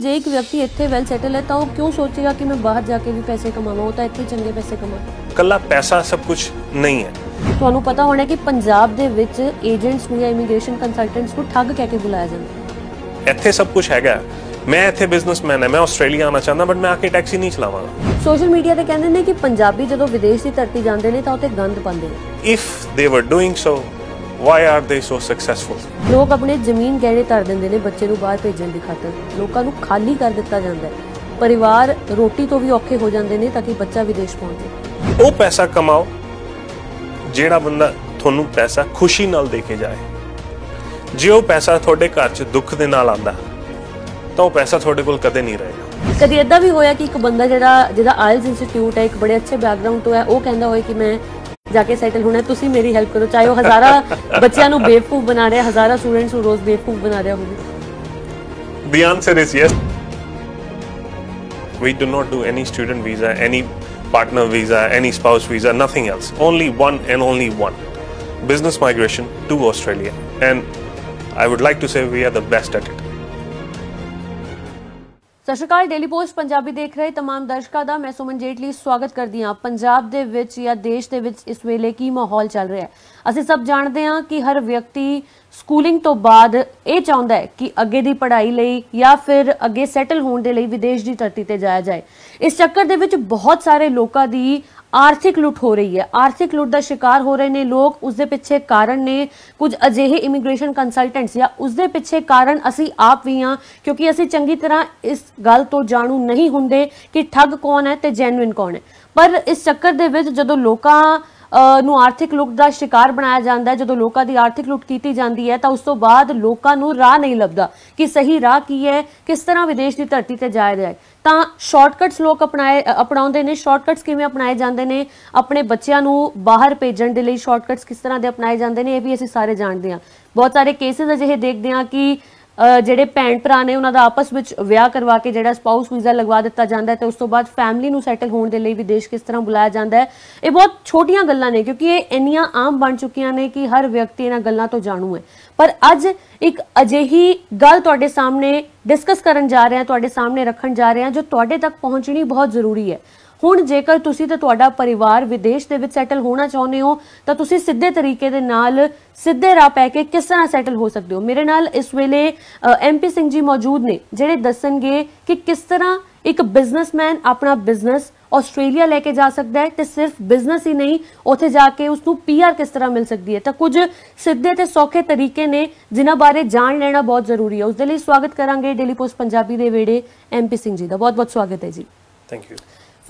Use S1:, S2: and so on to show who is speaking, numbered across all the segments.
S1: ਜੇ ਇੱਕ ਵਿਅਕਤੀ ਇੱਥੇ ਵੈਲ ਸੈਟਲ ਹੈ ਤਾਂ ਉਹ ਕਿਉਂ ਸੋਚੇਗਾ ਕਿ ਮੈਂ ਬਾਹਰ ਜਾ ਕੇ ਵੀ ਪੈਸੇ ਕਮਾਵਾਂ ਉਹ ਤਾਂ ਇੱਥੇ ਚੰਗੇ ਪੈਸੇ ਕਮਾਉਂਦਾ
S2: ਕੱਲਾ ਪੈਸਾ ਸਭ ਕੁਝ ਨਹੀਂ ਹੈ
S1: ਤੁਹਾਨੂੰ ਪਤਾ ਹੋਣਾ ਕਿ ਪੰਜਾਬ ਦੇ ਵਿੱਚ ਏਜੰਟਸ ਨੂੰ ਜਾਂ ਇਮੀਗ੍ਰੇਸ਼ਨ ਕੰਸਲਟੈਂਟਸ ਨੂੰ ਠੱਗ ਕਹਿ ਕੇ ਬੁਲਾਇਆ ਜਾਂਦਾ
S2: ਇੱਥੇ ਸਭ ਕੁਝ ਹੈਗਾ ਮੈਂ ਇੱਥੇ ਬਿਜ਼ਨਸਮੈਨ ਹਾਂ ਮੈਂ ਆਸਟ੍ਰੇਲੀਆ ਆਣਾ ਚਾਹੁੰਦਾ ਬਟ ਮੈਂ ਆ ਕੇ ਟੈਕਸੀ ਨਹੀਂ ਚਲਾਵਾਂਗਾ
S1: ਸੋਸ਼ਲ ਮੀਡੀਆ ਤੇ ਕਹਿੰਦੇ ਨੇ ਕਿ ਪੰਜਾਬੀ ਜਦੋਂ ਵਿਦੇਸ਼ ਦੀ ਧਰਤੀ ਜਾਂਦੇ ਨੇ ਤਾਂ ਉੱਥੇ ਗੰਦ ਪਾਉਂਦੇ ਨੇ
S2: ਇਫ ਦੇ ਵਰ doing so why are they so successful
S1: ਲੋਕ ਆਪਣੇ ਜ਼ਮੀਨ ਗਹਿਣੇ ਧਰ ਦਿੰਦੇ ਨੇ ਬੱਚੇ ਨੂੰ ਬਾਹਰ ਭੇਜਣ ਦੀ ਖਾਤਰ ਲੋਕਾਂ ਨੂੰ ਖਾਲੀ ਕਰ ਦਿੱਤਾ ਜਾਂਦਾ ਹੈ ਪਰਿਵਾਰ ਰੋਟੀ ਤੋਂ ਵੀ ਔਖੇ ਹੋ ਜਾਂਦੇ ਨੇ ਤਾਂ ਕਿ ਬੱਚਾ ਵਿਦੇਸ਼ ਪਹੁੰਚੇ
S2: ਉਹ ਪੈਸਾ ਕਮਾਓ ਜਿਹੜਾ ਬੰਦਾ ਤੁਹਾਨੂੰ ਪੈਸਾ ਖੁਸ਼ੀ ਨਾਲ ਦੇ ਕੇ ਜਾਏ ਜੇ ਉਹ ਪੈਸਾ ਤੁਹਾਡੇ ਘਰ 'ਚ ਦੁੱਖ ਦੇ ਨਾਲ ਆਂਦਾ ਤਾਂ ਉਹ ਪੈਸਾ ਤੁਹਾਡੇ ਕੋਲ ਕਦੇ ਨਹੀਂ ਰਹੇਗਾ
S1: ਕਦੀ ਇਦਾਂ ਵੀ ਹੋਇਆ ਕਿ ਇੱਕ ਬੰਦਾ ਜਿਹੜਾ ਜਿਹਦਾ ਆਇਲਸ ਇੰਸਟੀਚਿਊਟ ਹੈ ਇੱਕ ਬੜੇ ਅੱਛੇ ਬੈਕਗ੍ਰਾਉਂਡ ਤੋਂ ਹੈ ਉਹ ਕਹਿੰਦਾ ਹੋਏ ਕਿ ਮੈਂ The
S2: answer is yes. We do not do any student visa, any partner visa, any spouse visa, nothing else. Only one and only one. Business migration to Australia. And I would like to say we are the best at it.
S1: ਸਤਿ ਸ਼੍ਰੀ ਅਕਾਲ Daily Post Punjabi ਦੇਖ ਰਹੇ तमाम ਦਰਸ਼ਕਾਂ ਦਾ ਮੈਂ ਸੁਮਨ ਜੇਟਲੀ ਸਵਾਗਤ ਕਰਦੀ ਹਾਂ ਪੰਜਾਬ ਦੇ ਵਿੱਚ ਜਾਂ ਦੇਸ਼ ਦੇ ਵਿੱਚ ਇਸ ਵੇਲੇ ਕੀ ਮਾਹੌਲ ਚੱਲ ਰਿਹਾ ਹੈ ਅਸੀਂ ਸਭ ਜਾਣਦੇ ਹਾਂ ਕਿ ਹਰ ਵਿਅਕਤੀ ਸਕੂਲਿੰਗ ਤੋਂ ਬਾਅਦ ਇਹ ਚਾਹੁੰਦਾ ਹੈ ਕਿ ਅੱਗੇ ਦੀ ਪੜ੍ਹਾਈ ਲਈ ਜਾਂ ਫਿਰ ਅੱਗੇ ਸੈਟਲ ਹੋਣ ਦੇ ਲਈ ਵਿਦੇਸ਼ ਦੀ ਧਰਤੀ ਤੇ ਜਾਇਆ ਜਾਏ ਇਸ ਚੱਕਰ ਦੇ ਵਿੱਚ ਬਹੁਤ ਸਾਰੇ ਲੋਕਾਂ ਦੀ ਆਰਥਿਕ ਲੁੱਟ ਹੋ ਰਹੀ ਹੈ ਆਰਥਿਕ ਲੁੱਟ ਦਾ ਸ਼ਿਕਾਰ ਹੋ ਰਹੇ ਨੇ ਲੋਕ ਉਸ ਦੇ ਪਿੱਛੇ ਕਾਰਨ ਨੇ ਕੁਝ ਅਜਿਹੇ ਇਮੀਗ੍ਰੇਸ਼ਨ ਕੰਸਲਟੈਂਟਸ ਜਾਂ ਉਸ ਦੇ ਪਿੱਛੇ ਕਾਰਨ ਅਸੀਂ ਆਪ ਵੀ ਹਾਂ ਕਿਉਂਕਿ ਅਸੀਂ ਚੰਗੀ ਤਰ੍ਹਾਂ ਇਸ ਗੱਲ ਤੋਂ ਜਾਣੂ ਨਹੀਂ ਹੁੰਦੇ ਕਿ ਠੱਗ ਕੌਣ ਹੈ ਤੇ ਜੈਨੂਇਨ ਕੌਣ ਹੈ ਪਰ ਇਸ ਚੱਕਰ ਦੇ ਵਿੱਚ ਜਦੋਂ ਲੋਕਾਂ ਨੂੰ ਆਰਥਿਕ ਲੁੱਟ ਦਾ ਸ਼ਿਕਾਰ ਬਣਾਇਆ ਜਾਂਦਾ ਹੈ ਜਦੋਂ ਲੋਕਾਂ ਦੀ ਆਰਥਿਕ ਲੁੱਟ ਕੀਤੀ ਜਾਂਦੀ ਹੈ ਤਾਂ ਉਸ ਤੋਂ ਬਾਅਦ ਲੋਕਾਂ ਨੂੰ ਰਾਹ ਨਹੀਂ ਲੱਭਦਾ ਕਿ ਸਹੀ ਰਾਹ ਕੀ ਹੈ ਕਿਸ ਤਰ੍ਹਾਂ ਵਿਦੇਸ਼ ਦੀ ਧਰਤੀ ਤੇ ਜਾਇਆ ਜਾਏ ਤਾਂ ਸ਼ਾਰਟਕਟਸ ਲੋਕ ਅਪਣਾਏ ਅਪਣਾਉਂਦੇ ਨੇ ਸ਼ਾਰਟਕਟਸ ਕਿਵੇਂ ਅਪਣਾਏ ਜਾਂਦੇ ਨੇ ਆਪਣੇ ਬੱਚਿਆਂ ਨੂੰ ਬਾਹਰ ਭੇਜਣ ਦੇ ਲਈ ਸ਼ਾਰਟਕਟਸ ਕਿਸ ਤਰ੍ਹਾਂ ਦੇ ਅਪਣਾਏ ਜਾਂਦੇ ਨੇ ਇਹ ਵੀ ਅਸੀਂ ਸਾਰੇ ਜਾਣਦੇ ਹਾਂ ਬਹੁਤ ਸਾਰੇ ਕੇਸਿਸ ਅਜਿਹੇ ਦੇਖਦੇ ਹਾਂ ਕਿ ਜਿਹੜੇ ਭੈਣ ਭਰਾ ਨੇ ਉਹਨਾਂ ਦਾ ਆਪਸ ਵਿੱਚ ਵਿਆਹ ਕਰਵਾ ਕੇ ਜਿਹੜਾ ਸਪਾਊਸ ਵੀਜ਼ਾ ਲਗਵਾ ਦਿੱਤਾ ਜਾਂਦਾ ਹੈ ਤੇ ਉਸ ਤੋਂ ਬਾਅਦ ਫੈਮਿਲੀ ਨੂੰ ਸੈਟਲ ਹੋਣ ਦੇ ਲਈ ਵਿਦੇਸ਼ ਕਿਸ ਤਰ੍ਹਾਂ ਬੁਲਾਇਆ ਜਾਂਦਾ ਹੈ ਇਹ ਬਹੁਤ ਛੋਟੀਆਂ ਗੱਲਾਂ ਨੇ ਕਿਉਂਕਿ ਇਹ ਇੰਨੀਆਂ ਆਮ ਬਣ ਚੁੱਕੀਆਂ ਨੇ ਕਿ ਹਰ ਵਿਅਕਤੀ ਇਹਨਾਂ ਗੱਲਾਂ ਤੋਂ ਜਾਣੂ ਹੈ ਪਰ ਅੱਜ ਇੱਕ ਅਜਿਹੀ ਗੱਲ ਤੁਹਾਡੇ ਸਾਹਮਣੇ ਡਿਸਕਸ ਕਰਨ ਜਾ ਰਹੇ ਹਾਂ ਤੁਹਾਡੇ ਸਾਹਮਣੇ ਰੱਖਣ ਜਾ ਰਹੇ ਹਾਂ ਜੋ ਤੁਹਾਡੇ ਤੱਕ ਪਹੁੰਚਣੀ ਬਹੁਤ ਜ਼ਰੂਰੀ ਹੈ ਹੁਣ ਜੇਕਰ ਤੁਸੀਂ ਤੇ ਤੁਹਾਡਾ ਪਰਿਵਾਰ ਵਿਦੇਸ਼ ਦੇ ਵਿੱਚ ਸੈਟਲ ਹੋਣਾ ਚਾਹੁੰਦੇ ਹੋ ਤਾਂ ਤੁਸੀਂ ਸਿੱਧੇ ਤਰੀਕੇ ਦੇ ਨਾਲ ਸਿੱਧੇ ਰਾਹ ਪੈ ਕੇ ਕਿਸ ਤਰ੍ਹਾਂ ਸੈਟਲ ਹੋ ਸਕਦੇ ਹੋ ਮੇਰੇ ਨਾਲ ਇਸ ਵੇਲੇ ਐਮਪੀ ਸਿੰਘ ਜੀ ਮੌਜੂਦ ਨੇ ਜਿਹੜੇ ਦੱਸਣਗੇ ਕਿ ਕਿਸ ਤਰ੍ਹਾਂ ਇੱਕ ਬਿਜ਼ਨਸਮੈਨ ਆਪਣਾ ਬਿਜ਼ਨਸ ਆਸਟ੍ਰੇਲੀਆ ਲੈ ਕੇ ਜਾ ਸਕਦਾ ਹੈ ਤੇ ਸਿਰਫ ਬਿਜ਼ਨਸ ਹੀ ਨਹੀਂ ਉੱਥੇ ਜਾ ਕੇ ਉਸ ਨੂੰ ਪੀਆਰ ਕਿਸ ਤਰ੍ਹਾਂ ਮਿਲ ਸਕਦੀ ਹੈ ਤਾਂ ਕੁਝ ਸਿੱਧੇ ਤੇ ਸੌਖੇ ਤਰੀਕੇ ਨੇ ਜਿਨ੍ਹਾਂ ਬਾਰੇ ਜਾਣ ਲੈਣਾ ਬਹੁਤ ਜ਼ਰੂਰੀ ਹੈ ਉਸ ਦੇ ਲਈ ਸਵਾਗਤ ਕਰਾਂਗੇ ਡੇਲੀ ਪੋਸਟ ਪੰਜਾਬੀ ਦੇ ਵੇੜੇ ਐਮਪੀ ਸਿੰਘ ਜੀ ਦਾ ਬਹੁਤ ਬਹੁਤ ਸਵਾਗਤ ਹੈ ਜੀ thank you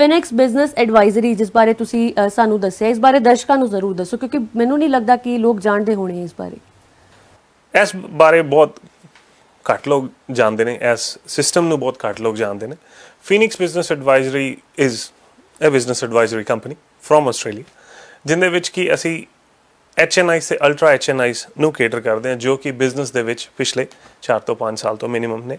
S1: Phoenix business advisory ਜਿਸ ਬਾਰੇ ਤੁਸੀਂ ਸਾਨੂੰ ਦੱਸਿਆ ਇਸ ਬਾਰੇ ਦਰਸ਼ਕਾਂ ਨੂੰ ਜ਼ਰੂਰ ਦੱਸੋ ਕਿਉਂਕਿ ਮੈਨੂੰ ਨਹੀਂ ਲੱਗਦਾ ਕਿ ਲੋਕ ਜਾਣਦੇ ਹੋਣੇ ਇਸ ਬਾਰੇ
S2: ਇਸ ਬਾਰੇ ਬਹੁਤ ਘੱਟ ਲੋਕ ਜਾਣਦੇ ਨੇ ਇਸ ਸਿਸਟਮ ਨੂੰ ਬਹੁਤ ਘੱਟ ਲੋਕ ਜਾਣਦੇ ਨੇ Phoenix business advisory is a business advisory company firm Australia ਜਿੰਦੇ ਵਿੱਚ ਕੀ ਅਸੀਂ HNIs ਸੇ ਅਲਟਰਾ HNIs ਨੂੰ ਕੇਟਰ ਕਰਦੇ ਹਾਂ ਜੋ ਕਿ ਬਿਜ਼ਨਸ ਦੇ ਵਿੱਚ ਪਿਛਲੇ 4 ਤੋਂ 5 ਸਾਲ ਤੋਂ ਮਿਨਿਮਮ ਨੇ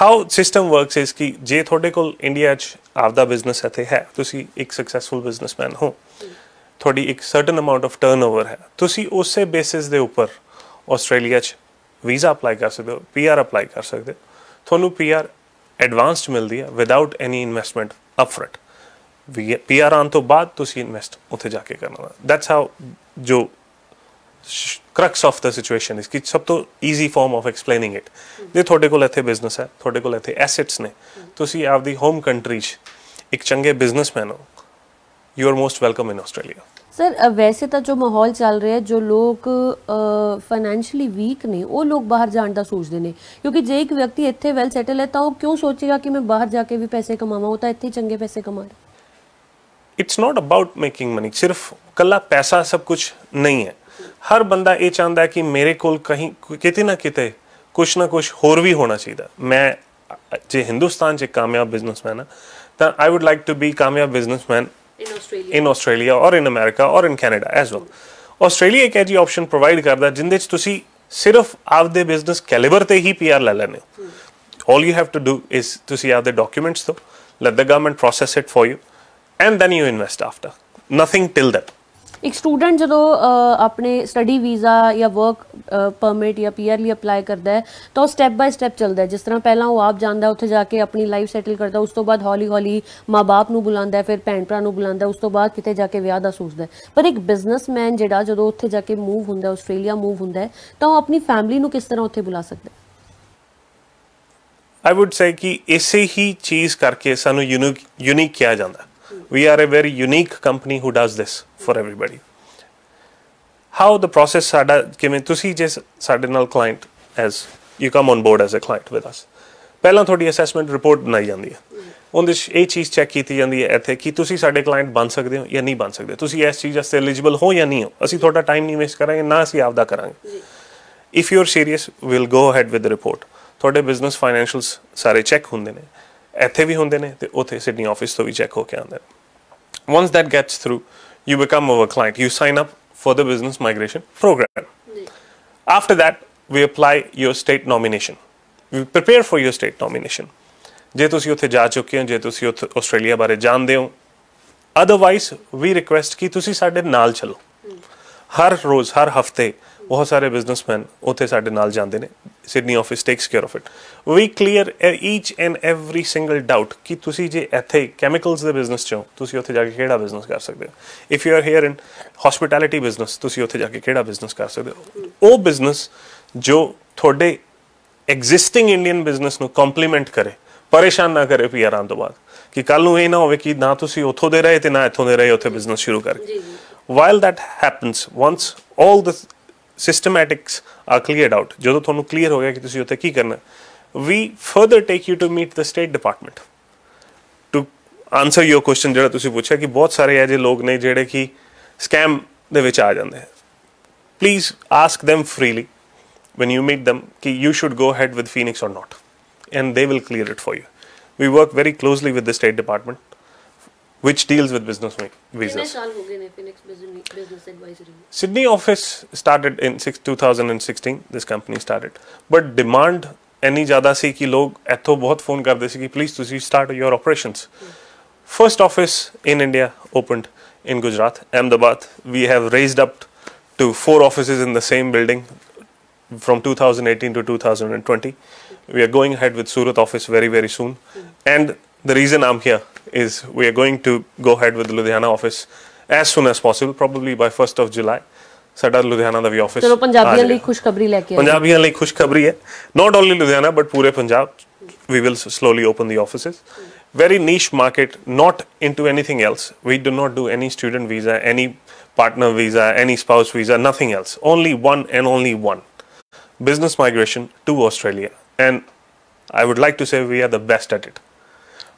S2: ਹਾਊ ਸਿਸਟਮ ਵਰਕਸ ਇਸ ਕਿ ਜੇ ਤੁਹਾਡੇ ਕੋਲ ਇੰਡੀਆ 'ਚ ਆਪਦਾ ਬਿਜ਼ਨਸ ਇੱਥੇ ਹੈ ਤੁਸੀਂ ਇੱਕ ਸਕਸੈਸਫੁਲ ਬਿਜ਼ਨਸਮੈਨ ਹੋ ਤੁਹਾਡੀ ਇੱਕ ਸਰਟਨ ਅਮਾਉਂਟ ਆਫ ਟਰਨਓਵਰ ਹੈ ਤੁਸੀਂ ਉਸੇ ਬੇਸਿਸ ਦੇ ਉੱਪਰ ਆਸਟ੍ਰੇਲੀਆ 'ਚ ਵੀਜ਼ਾ ਅਪਲਾਈ ਕਰ ਸਕਦੇ ਹੋ ਪੀਆਰ ਅਪਲਾਈ ਕਰ ਸਕਦੇ ਹੋ ਤੁਹਾਨੂੰ ਪੀਆਰ ਐਡਵਾਂਸਡ ਮਿਲਦੀ ਹੈ without any investment upfront PR ਆਨ ਤੋਂ ਬਾਅਦ ਤੁਸੀਂ ਇਨਵੈਸਟ ਉੱਥੇ ਜਾ ਕੇ ਕਰਨਾ ਦੈਟਸ ਹਾਊ ਜੋ क्रक्स ऑफ द सिचुएशन इसकी सब तो easy form of explaining it ਜੇ ਤੁਹਾਡੇ ਕੋਲ ਇੱਥੇ ਬਿਜ਼ਨਸ ਹੈ ਤੁਹਾਡੇ ਕੋਲ ਇੱਥੇ ਐਸੈਟਸ ਨੇ ਤੁਸੀਂ ਆਪਦੀ ਹੋਮ ਕੰਟਰੀ 'ਚ ਇੱਕ ਚੰਗੇ ਬਿਜ਼ਨਸਮੈਨ ਹੋ you are most welcome in Australia
S1: sir ਵੈਸੇ ਤਾਂ ਜੋ ਮਾਹੌਲ ਚੱਲ ਰਿਹਾ ਜੋ ਲੋਕ ਫਾਈਨੈਂਸ਼ਲੀ ਵੀਕ ਨੇ ਉਹ ਲੋਕ ਬਾਹਰ ਜਾਣ ਦਾ ਸੋਚਦੇ ਨੇ ਕਿਉਂਕਿ ਜੇ ਇੱਕ ਵਿਅਕਤੀ ਇੱਥੇ ਵੈਲ ਸੈਟਲ ਹੈ ਤਾਂ ਉਹ ਕਿਉਂ ਸੋਚੇਗਾ ਕਿ ਮੈਂ ਬਾਹਰ ਜਾ ਕੇ ਵੀ ਪੈਸੇ ਕਮਾਵਾਂ ਉਹ ਤਾਂ ਇੱਥੇ ਚੰਗੇ ਪੈਸੇ ਕਮਾ ਰਿਹਾ
S2: it's not about making money ਸਿਰਫ ਕੱਲਾ ਪੈਸਾ ਸਭ ਕੁਝ ਨਹੀਂ ਹੈ ਹਰ ਬੰਦਾ ਇਹ ਚਾਹੁੰਦਾ ਕਿ ਮੇਰੇ ਕੋਲ ਕਹੀਂ ਕਿਤੇ ਨਾ ਕਿਤੇ ਕੁਛ ਨਾ ਕੁਛ ਹੋਰ ਵੀ ਹੋਣਾ ਚਾਹੀਦਾ ਮੈਂ ਜੇ ਹਿੰਦੁਸਤਾਨ 'ਚ ਕਾਮਯਾਬ ਬਿਜ਼ਨਸਮੈਨ ਆ ਤਾਂ I would like to be ਕਾਮਯਾਬ businessman in Australia in Australia or in America or in Canada as well Australia ਇੱਕ ਐਜੀ ਆਪਸ਼ਨ ਪ੍ਰੋਵਾਈਡ ਕਰਦਾ ਜਿੰਦੇ 'ਚ ਤੁਸੀਂ ਸਿਰਫ ਆਪਦੇ ਬਿਜ਼ਨਸ ਕੈਲੀਬਰ ਤੇ ਹੀ ਪੀਆਰ ਲੈ ਲੈਣੇ all you have to do is ਤੁਸੀਂ ਆਪਦੇ ਡਾਕੂਮੈਂਟਸ ਤੋਂ let the government process it for you and then you invest after nothing till that
S1: ਇੱਕ ਸਟੂਡੈਂਟ ਜਦੋਂ ਆਪਣੇ ਸਟੱਡੀ ਵੀਜ਼ਾ ਜਾਂ ਵਰਕ ਪਰਮਿਟ ਜਾਂ ਪੀਆਰ ਲਈ ਅਪਲਾਈ ਕਰਦਾ ਹੈ ਤਾਂ ਉਹ ਸਟੈਪ ਬਾਈ ਸਟੈਪ ਚੱਲਦਾ ਹੈ ਜਿਸ ਤਰ੍ਹਾਂ ਪਹਿਲਾਂ ਉਹ ਆਪ ਜਾਂਦਾ ਉੱਥੇ ਜਾ ਕੇ ਆਪਣੀ ਲਾਈਫ ਸੈਟਲ ਕਰਦਾ ਉਸ ਤੋਂ ਬਾਅਦ ਹੌਲੀ ਹੌਲੀ ਮਾਪੇ ਨੂੰ ਬੁਲਾਉਂਦਾ ਫਿਰ ਭੈਣ ਭਰਾ ਨੂੰ ਬੁਲਾਉਂਦਾ ਉਸ ਤੋਂ ਬਾਅਦ ਕਿਤੇ ਜਾ ਕੇ ਵਿਆਹ ਦਾ ਸੋਚਦਾ ਪਰ ਇੱਕ ਬਿਜ਼ਨਸਮੈਨ ਜਿਹੜਾ ਜਦੋਂ ਉੱਥੇ ਜਾ ਕੇ ਮੂਵ ਹੁੰਦਾ ਆਸਟ੍ਰੇਲੀਆ ਮੂਵ ਹੁੰਦਾ ਤਾਂ ਉਹ ਆਪਣੀ ਫੈਮਿਲੀ ਨੂੰ ਕਿਸ ਤਰ੍ਹਾਂ ਉੱਥੇ ਬੁਲਾ ਸਕਦਾ ਹੈ
S2: ਆਈ ਊਡ ਸੇ ਕਿ ਇਸੇ ਹੀ ਚੀਜ਼ ਕਰਕੇ ਸਾਨੂੰ ਯੂਨਿਕ ਯੂਨਿਕ ਕਿਹਾ ਜਾਂਦਾ we are a very unique company who does this for everybody how the process ਸਾਡਾ ਕਿਵੇਂ ਤੁਸੀਂ ਜੇ ਸਾਡੇ ਨਾਲ client as you come on board as a client with us ਪਹਿਲਾਂ ਤੁਹਾਡੀ ਅਸੈਸਮੈਂਟ ਰਿਪੋਰਟ ਬਣਾਈ ਜਾਂਦੀ ਹੈ ਉਹਦੇ ਵਿੱਚ ਇਹ ਚੀਜ਼ ਚੈੱਕ ਕੀਤੀ ਜਾਂਦੀ ਹੈ ਇੱਥੇ ਕਿ ਤੁਸੀਂ ਸਾਡੇ ਕਲਾਇੰਟ ਬਣ ਸਕਦੇ ਹੋ ਜਾਂ ਨਹੀਂ ਬਣ ਸਕਦੇ ਤੁਸੀਂ ਇਸ ਚੀਜ਼ ਵਾਸਤੇ ਐਲੀਜੀਬਲ ਹੋ ਜਾਂ ਨਹੀਂ ਹੋ ਅਸੀਂ ਤੁਹਾਡਾ ਟਾਈਮ ਨਹੀਂ ਵੇਸਟ ਕਰਾਂਗੇ ਨਾ ਅਸੀਂ ਆਪਦਾ ਕਰਾਂਗੇ if you are serious will go ahead with the report ਤੁਹਾਡੇ ਬਿਜ਼ਨਸ ਫਾਈਨੈਂਸ਼ੀਅਲਸ ਸਾਰੇ ਚੈੱਕ ਹੁੰਦੇ ਨੇ ਇੱਥੇ ਵੀ ਹੁੰਦੇ ਨੇ ਤੇ ਉੱਥੇ ਸਿਡਨੀ ਆਫਿਸ ਤੋਂ ਵੀ ਚੈੱਕ ਹੋ ਕੇ ਆਉਂਦੇ ਨੇ Once that gets through, you become our client. You sign up for the business migration program. After that, we apply your state nomination. We prepare for your state nomination. ਜੇ ਤੁਸੀਂ ਉੱਥੇ ਜਾ ਚੁੱਕੇ ਹੋ ਜੇ ਤੁਸੀਂ ਉੱਥੇ ਆਸਟ੍ਰੇਲੀਆ ਬਾਰੇ ਜਾਣਦੇ ਬਹੁਤ ਸਾਰੇ ਬਿਜ਼ਨਸਮੈਨ ਉੱਥੇ ਸਾਡੇ ਨਾਲ ਜਾਂਦੇ ਨੇ Sydney office takes care of it we clear each and every single doubt ਕਿ ਤੁਸੀਂ ਜੇ ਇੱਥੇ ਕੈਮੀਕਲਸ ਦੇ ਬਿਜ਼ਨਸ ਚੋਂ ਤੁਸੀਂ ਉੱਥੇ ਜਾ ਕੇ ਕਿਹੜਾ ਬਿਜ਼ਨਸ ਕਰ ਸਕਦੇ ਹੋ if you are here in hospitality business ਤੁਸੀਂ ਉੱਥੇ ਜਾ ਕੇ ਕਿਹੜਾ ਬਿਜ਼ਨਸ ਕਰ ਸਕਦੇ ਹੋ ਉਹ ਬਿਜ਼ਨਸ ਜੋ ਤੁਹਾਡੇ ਐਗਜ਼ਿਸਟਿੰਗ ਇੰਡੀਅਨ ਬਿਜ਼ਨਸ ਨੂੰ ਕੰਪਲੀਮੈਂਟ ਕਰੇ ਪਰੇਸ਼ਾਨ ਨਾ ਕਰੇ ਪੀਆਰਾਂ ਤੋਂ ਬਾਅਦ ਕਿ ਕੱਲ ਨੂੰ ਇਹ ਨਾ ਹੋਵੇ ਕਿ ਨਾ ਤੁਸੀਂ ਉੱਥੋਂ ਦੇ ਰਹੇ ਤੇ ਨਾ ਇੱਥੋਂ ਦੇ ਰਹੇ ਉੱਥੇ ਬਿਜ਼ਨਸ ਸ਼ੁਰੂ ਕਰਕੇ while that happens once all the systematics are cleared out ਜਦੋਂ ਤੁਹਾਨੂੰ ਕਲੀਅਰ ਹੋ ਗਿਆ ਕਿ ਤੁਸੀਂ ਉੱਥੇ ਕੀ ਕਰਨਾ we further take you to meet the state department to answer your question ਜਿਹੜਾ ਤੁਸੀਂ ਪੁੱਛਿਆ ਕਿ ਬਹੁਤ ਸਾਰੇ ਐਜੇ ਲੋਕ ਨੇ ਜਿਹੜੇ ਕਿ ਸਕੈਮ ਦੇ ਵਿੱਚ ਆ ਜਾਂਦੇ ਹਨ please ask them freely when you meet them ki you should go ahead with phoenix or not and they will clear it for you we work very closely with the state department which deals with business visas.
S1: Finish Finish
S2: business advisory. Sydney office started in 2016, this company started. But demand any jada si ki log etho bahut phone kar si ki please to see start your operations. Hmm. First office in India opened in Gujarat, Ahmedabad. We have raised up to four offices in the same building from 2018 to 2020. Hmm. We are going ahead with Surat office very, very soon. Hmm. And the reason I'm here is we are going to go ahead with the Ludhiana office as soon as possible, probably by 1st of July. ਸਾਡਾ Ludhiana ਦਾ ਵੀ office ਚਲੋ ਪੰਜਾਬੀਆਂ ਲਈ
S1: ਖੁਸ਼ਖਬਰੀ ਲੈ ਕੇ ਆਏ ਪੰਜਾਬੀਆਂ
S2: ਲਈ ਖੁਸ਼ਖਬਰੀ ਹੈ not only Ludhiana but we will slowly open the offices. Very niche market, not into anything else. We do not do any student visa, any partner visa, any spouse visa, nothing else. Only one and only one. Business migration to Australia. And I would like to say we are the best at it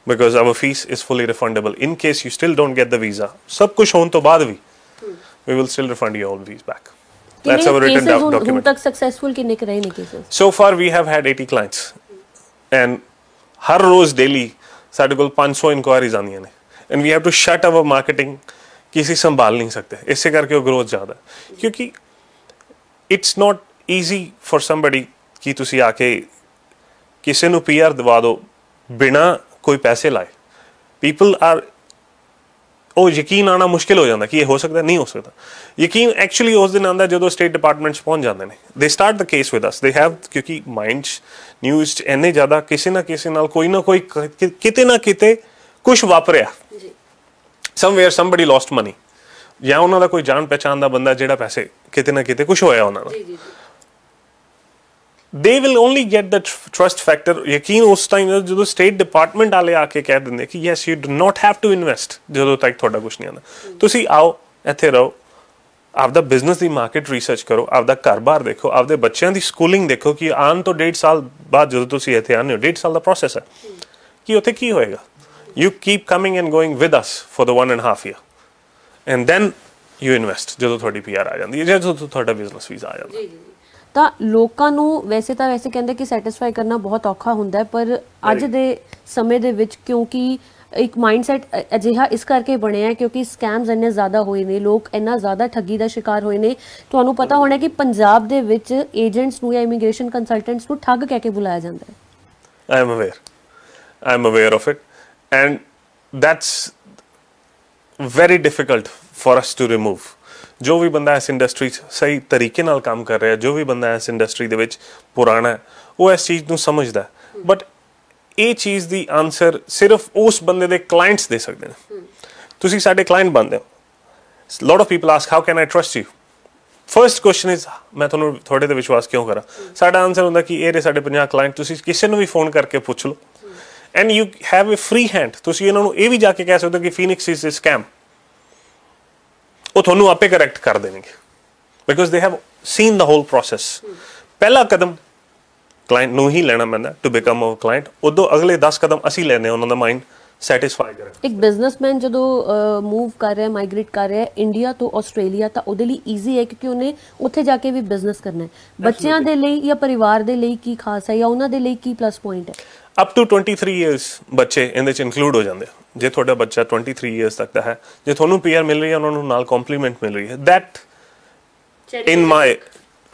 S2: because our fees is fully refundable in case you still don't get the visa sab kuch hon to baad
S1: bhi
S2: we will still refund you all fees back that's our written down document
S1: tak successful
S2: so far we have had 80 clients and har roz daily ਸਾਡੇ ਕੋਲ 500 inquiries ਆਉਂਦੀਆਂ ਨੇ And we have to shut our marketing किसी संभाल नहीं सकते. इससे करके वो ग्रोथ ज़्यादा. क्योंकि it's not easy for somebody कि ਤੁਸੀਂ आके किसी ਕਿਸੇ ਨੂੰ ਪੀਆਰ ਦਵਾ ਦਿਓ ਕੋਈ ਪੈਸੇ ਲਾਏ ਪੀਪਲ ਆਰ ਉਹ ਯਕੀਨ ਆਣਾ ਮੁਸ਼ਕਿਲ ਹੋ ਜਾਂਦਾ ਕਿ ਇਹ ਹੋ ਸਕਦਾ ਨਹੀਂ ਹੋ ਸਕਦਾ ਯਕੀਨ ਐਕਚੁਅਲੀ ਉਸ ਦਿਨ ਆਂਦਾ ਜਦੋਂ ਸਟੇਟ ਡਿਪਾਰਟਮੈਂਟਸ ਪਹੁੰਚ ਜਾਂਦੇ ਨੇ they start the case with us they have ਕਿਉਂਕਿ ਮਾਈਂਡਸ ਨਿਊਜ਼ ਐਨੇ ਜ਼ਿਆਦਾ ਕਿਸੇ ਨਾ ਕਿਸੇ ਨਾਲ ਕੋਈ ਨਾ ਕੋਈ ਕਿਤੇ ਨਾ ਕਿਤੇ ਕੁਝ ਵਾਪਰਿਆ ਜੀ ਸਮਵੇਅਰ ਸਮਬਡੀ ਲੋਸਟ ਮਨੀ ਜਾਂ ਉਹਨਾਂ ਦਾ ਕੋਈ ਜਾਣ ਪਛਾਣ ਦਾ ਬੰਦਾ ਜਿਹੜਾ ਪੈਸੇ ਕਿਤੇ ਨਾ ਕਿਤੇ ਕੁਝ ਹੋਇਆ ਉਹਨਾਂ ਨਾਲ ਜੀ ਜੀ they will only get the trust factor ਯਕੀਨ ਉਸ ਟਾਈਮ ਜਦੋਂ ਸਟੇਟ ਡਿਪਾਰਟਮੈਂਟ ਵਾਲੇ ਆ ਕੇ ਕਹਿ ਦਿੰਦੇ ਕਿ yes you do not have to invest ਜਦੋਂ ਤੱਕ ਤੁਹਾਡਾ ਕੁਝ ਨਹੀਂ ਆਉਂਦਾ ਤੁਸੀਂ ਆਓ ਇੱਥੇ ਰਹੋ ਆਪਦਾ ਬਿਜ਼ਨਸ ਦੀ ਮਾਰਕੀਟ ਰਿਸਰਚ ਕਰੋ ਆਪਦਾ ਘਰ-ਬਾਰ ਦੇਖੋ ਆਪਦੇ ਬੱਚਿਆਂ ਦੀ ਸਕੂਲਿੰਗ ਦੇਖੋ ਕਿ ਆਨ ਤੋਂ ਡੇਢ ਸਾਲ ਬਾਅਦ ਜਦੋਂ ਤੁਸੀਂ ਇੱਥੇ ਆਨੇ ਹੋ ਡੇਢ ਸਾਲ ਦਾ ਪ੍ਰੋਸੈਸ ਹੈ ਕਿ ਉੱਥੇ ਕੀ ਹੋਏਗਾ you keep coming and going with us for the 1 and half year and then you invest ਜਦੋਂ ਤੁਹਾਡੀ ਪੀਆਰ ਆ ਜਾਂਦੀ ਹੈ ਜਦੋਂ ਤੁਹਾਡਾ ਬਿਜ਼ਨਸ ਵੀਜ਼ਾ ਆ ਜਾਂਦਾ
S1: ਜੀ ਜੀ ਤਾਂ ਲੋਕਾਂ ਨੂੰ ਵੈਸੇ ਤਾਂ ਵੈਸੇ ਕਹਿੰਦੇ ਕਿ ਸੈਟੀਸਫਾਈ ਕਰਨਾ ਬਹੁਤ ਔਖਾ ਹੁੰਦਾ ਪਰ ਅੱਜ ਦੇ ਸਮੇਂ ਦੇ ਵਿੱਚ ਕਿਉਂਕਿ ਇੱਕ ਮਾਈਂਡਸੈਟ ਅਜਿਹਾ ਇਸ ਕਰਕੇ ਬਣਿਆ ਕਿਉਂਕਿ ਸਕੈਮਸ ਇੰਨੇ ਜ਼ਿਆਦਾ ਹੋਏ ਨੇ ਲੋਕ ਇੰਨਾ ਜ਼ਿਆਦਾ ਠੱਗੀ ਦਾ ਸ਼ਿਕਾਰ ਹੋਏ ਨੇ ਤੁਹਾਨੂੰ ਪਤਾ ਹੋਣਾ ਕਿ ਪੰਜਾਬ ਦੇ ਵਿੱਚ ਏਜੰਟਸ ਨੂੰ ਜਾਂ ਇਮੀਗ੍ਰੇਸ਼ਨ ਕੰਸਲਟੈਂਟਸ ਨੂੰ ਠੱਗ ਕਹਿ ਕੇ ਬੁਲਾਇਆ ਜਾਂਦਾ
S2: ਹੈ I am aware I am aware of it and that's very difficult for us to remove ਜੋ ਵੀ ਬੰਦਾ ਇਸ ਇੰਡਸਟਰੀ 'ਚ ਸਹੀ ਤਰੀਕੇ ਨਾਲ ਕੰਮ ਕਰ ਰਿਹਾ ਜੋ ਵੀ ਬੰਦਾ ਇਸ ਇੰਡਸਟਰੀ ਦੇ ਵਿੱਚ ਪੁਰਾਣਾ ਹੈ ਉਹ ਇਸ ਚੀਜ਼ ਨੂੰ ਸਮਝਦਾ ਬਟ ਇਹ ਚੀਜ਼ ਦੀ ਆਨਸਰ ਸਿਰਫ ਉਸ ਬੰਦੇ ਦੇ ਕਲਾਇੰਟਸ ਦੇ ਸਕਦੇ ਨੇ ਤੁਸੀਂ ਸਾਡੇ ਕਲਾਇੰਟ ਬਣਦੇ ਹੋ lot of people ask how can I trust you first question is ਮੈਂ ਤੁਹਾਨੂੰ ਤੁਹਾਡੇ ਤੇ ਵਿਸ਼ਵਾਸ ਕਿਉਂ ਕਰਾਂ ਸਾਡਾ ਆਨਸਰ ਹੁੰਦਾ ਕਿ ਇਹ ਦੇ ਸਾਡੇ 50 ਕਲਾਇੰਟ ਤੁਸੀਂ ਕਿਸੇ ਨੂੰ ਵੀ ਫੋਨ ਕਰਕੇ ਪੁੱਛ ਲਓ and you have a free hand ਤੁਸੀਂ ਇਹਨਾਂ ਨੂੰ ਇਹ ਵੀ ਜਾ ਕੇ ਕਹਿ ਸਕਦੇ ਹੋ ਕਿ ਫੀਨਿਕਸ ਇਜ਼ ਅ ਸਕੈਮ ਉਹ ਤੁਹਾਨੂੰ ਆਪੇ ਕਰੈਕਟ ਕਰ ਦੇਣਗੇ because they have seen the whole process ਪਹਿਲਾ ਕਦਮ ਕਲਾਇੰਟ ਨੂੰ ਹੀ ਲੈਣਾ ਪੈਂਦਾ ਟੂ ਬਿਕਮ ਅ ਕਲਾਇੰਟ ਉਦੋਂ ਅਗਲੇ 10 ਕਦਮ ਅਸੀਂ ਲੈਨੇ ਉਹਨਾਂ ਦਾ ਮਾਈਂਡ ਸੈਟੀਸਫਾਈ ਕਰੇ
S1: ਇੱਕ ਬਿਜ਼ਨਸਮੈਨ ਜਦੋਂ ਮੂਵ ਕਰ ਰਿਹਾ ਮਾਈਗ੍ਰੇਟ ਕਰ ਰਿਹਾ ਇੰਡੀਆ ਤੋਂ ਆਸਟ੍ਰੇਲੀਆ ਤਾਂ ਉਹਦੇ ਲਈ ਈਜ਼ੀ ਹੈ ਕਿਉਂਕਿ ਉਹਨੇ ਉੱਥੇ ਜਾ ਕੇ ਵੀ ਬਿਜ਼ਨਸ ਕਰਨਾ ਹੈ ਬੱਚਿਆਂ ਦੇ ਲਈ ਜਾਂ ਪਰਿਵਾਰ ਦੇ ਲਈ ਕੀ ਖਾਸ ਹੈ ਜਾਂ ਉਹਨਾਂ ਦੇ ਲਈ ਕੀ ਪਲੱਸ ਪੁਆਇੰਟ ਹੈ
S2: ਅਪ ਟੂ 23 ਇਅਰਸ ਬੱਚੇ ਇਹਦੇ ਚ ਇਨਕਲੂਡ ਹੋ ਜਾਂਦੇ ਜੇ ਤੁਹਾਡਾ ਬੱਚਾ 23 ਇਅਰਸ ਤੱਕ ਦਾ ਹੈ ਜੇ ਤੁਹਾਨੂੰ ਪੀਆਰ ਮਿਲ ਰਹੀ ਹੈ ਉਹਨਾਂ ਨੂੰ ਨਾਲ ਕੰਪਲੀਮੈਂਟ ਮਿਲ ਰਹੀ ਹੈ that in my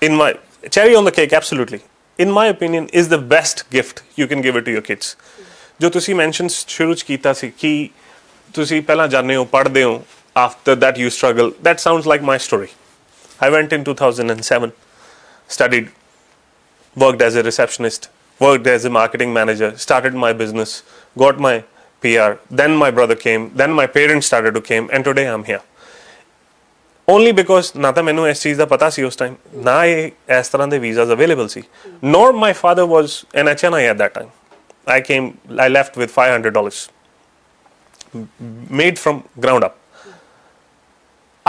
S2: in my cherry on the cake absolutely in my opinion is the best gift you can give it to your kids ਜੋ ਤੁਸੀਂ ਮੈਂਸ਼ਨ ਸ਼ੁਰੂ ਚ ਕੀਤਾ ਸੀ ਕਿ ਤੁਸੀਂ ਪਹਿਲਾਂ ਜਾਣਦੇ ਹੋ ਪੜ੍ਹਦੇ ਹੋ after that you struggle that sounds like my story i went in 2007 studied worked as a receptionist worked as a marketing manager started my business got my pr then my brother came then my parents started to came and today i'm here only because ਨਾ ਤਾਂ ਮੈਨੂੰ ਇਸ ਚੀਜ਼ ਦਾ ਪਤਾ ਸੀ ਉਸ time ਨਾ ਇਹ ਇਸ ਤਰ੍ਹਾਂ ਦੇ ਵੀਜ਼ਾਸ ਅਵੇਲੇਬਲ ਸੀ nor my father was an HNI at that time I came, I left with $500 made from ground up.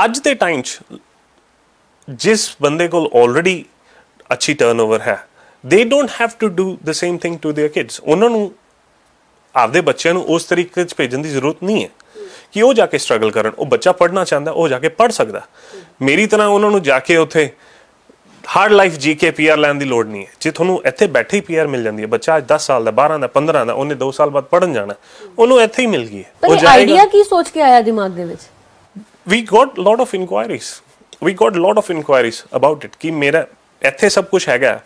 S2: ਅੱਜ ਦੇ ਟਾਈਮ 'ਚ ਜਿਸ ਬੰਦੇ ਕੋਲ ਆਲਰੇਡੀ ਅੱਛੀ ਟਰਨਓਵਰ ਹੈ they don't have to do the same thing to their kids ਉਹਨਾਂ ਨੂੰ ਆਪਦੇ ਬੱਚਿਆਂ ਨੂੰ ਉਸ ਤਰੀਕੇ 'ਚ ਭੇਜਣ ਦੀ ਜ਼ਰੂਰਤ ਨਹੀਂ ਹੈ ਕਿ ਉਹ ਜਾ ਕੇ ਸਟਰਗਲ ਕਰਨ ਉਹ ਬੱਚਾ ਪੜ੍ਹਨਾ ਚਾਹੁੰਦਾ ਉਹ ਜਾ ਕੇ ਪੜ੍ਹ ਸਕਦਾ ਮੇਰੀ ਤਰ੍ਹਾਂ ਉਹਨਾਂ ਨੂੰ ਜਾ ਕੇ ਉੱਥੇ ਹਾਰਡ ਲਾਈਫ ਜੀਕੇ ਪੀਆਰ ਲੈਣ ਦੀ ਲੋੜ ਨਹੀਂ ਹੈ ਜੇ ਤੁਹਾਨੂੰ ਇੱਥੇ ਬੈਠੇ ਹੀ ਪੀਆਰ ਮਿਲ ਜਾਂਦੀ ਹੈ ਬੱਚਾ ਅੱਜ 10 ਸਾਲ ਦਾ 12 ਦਾ 15 ਦਾ ਉਹਨੇ 2 ਸਾਲ ਬਾਅਦ ਪੜਨ ਜਾਣਾ ਉਹਨੂੰ ਇੱਥੇ ਹੀ ਮਿਲ ਗਈ ਹੈ ਉਹ ਜਾਏਗਾ ਆਈਡੀਆ
S1: ਕੀ ਸੋਚ ਕੇ ਆਇਆ ਦਿਮਾਗ ਦੇ ਵਿੱਚ
S2: we got lot of enquiries we got lot of enquiries about it ਕਿ ਮੇਰਾ ਇੱਥੇ ਸਭ ਕੁਝ ਹੈਗਾ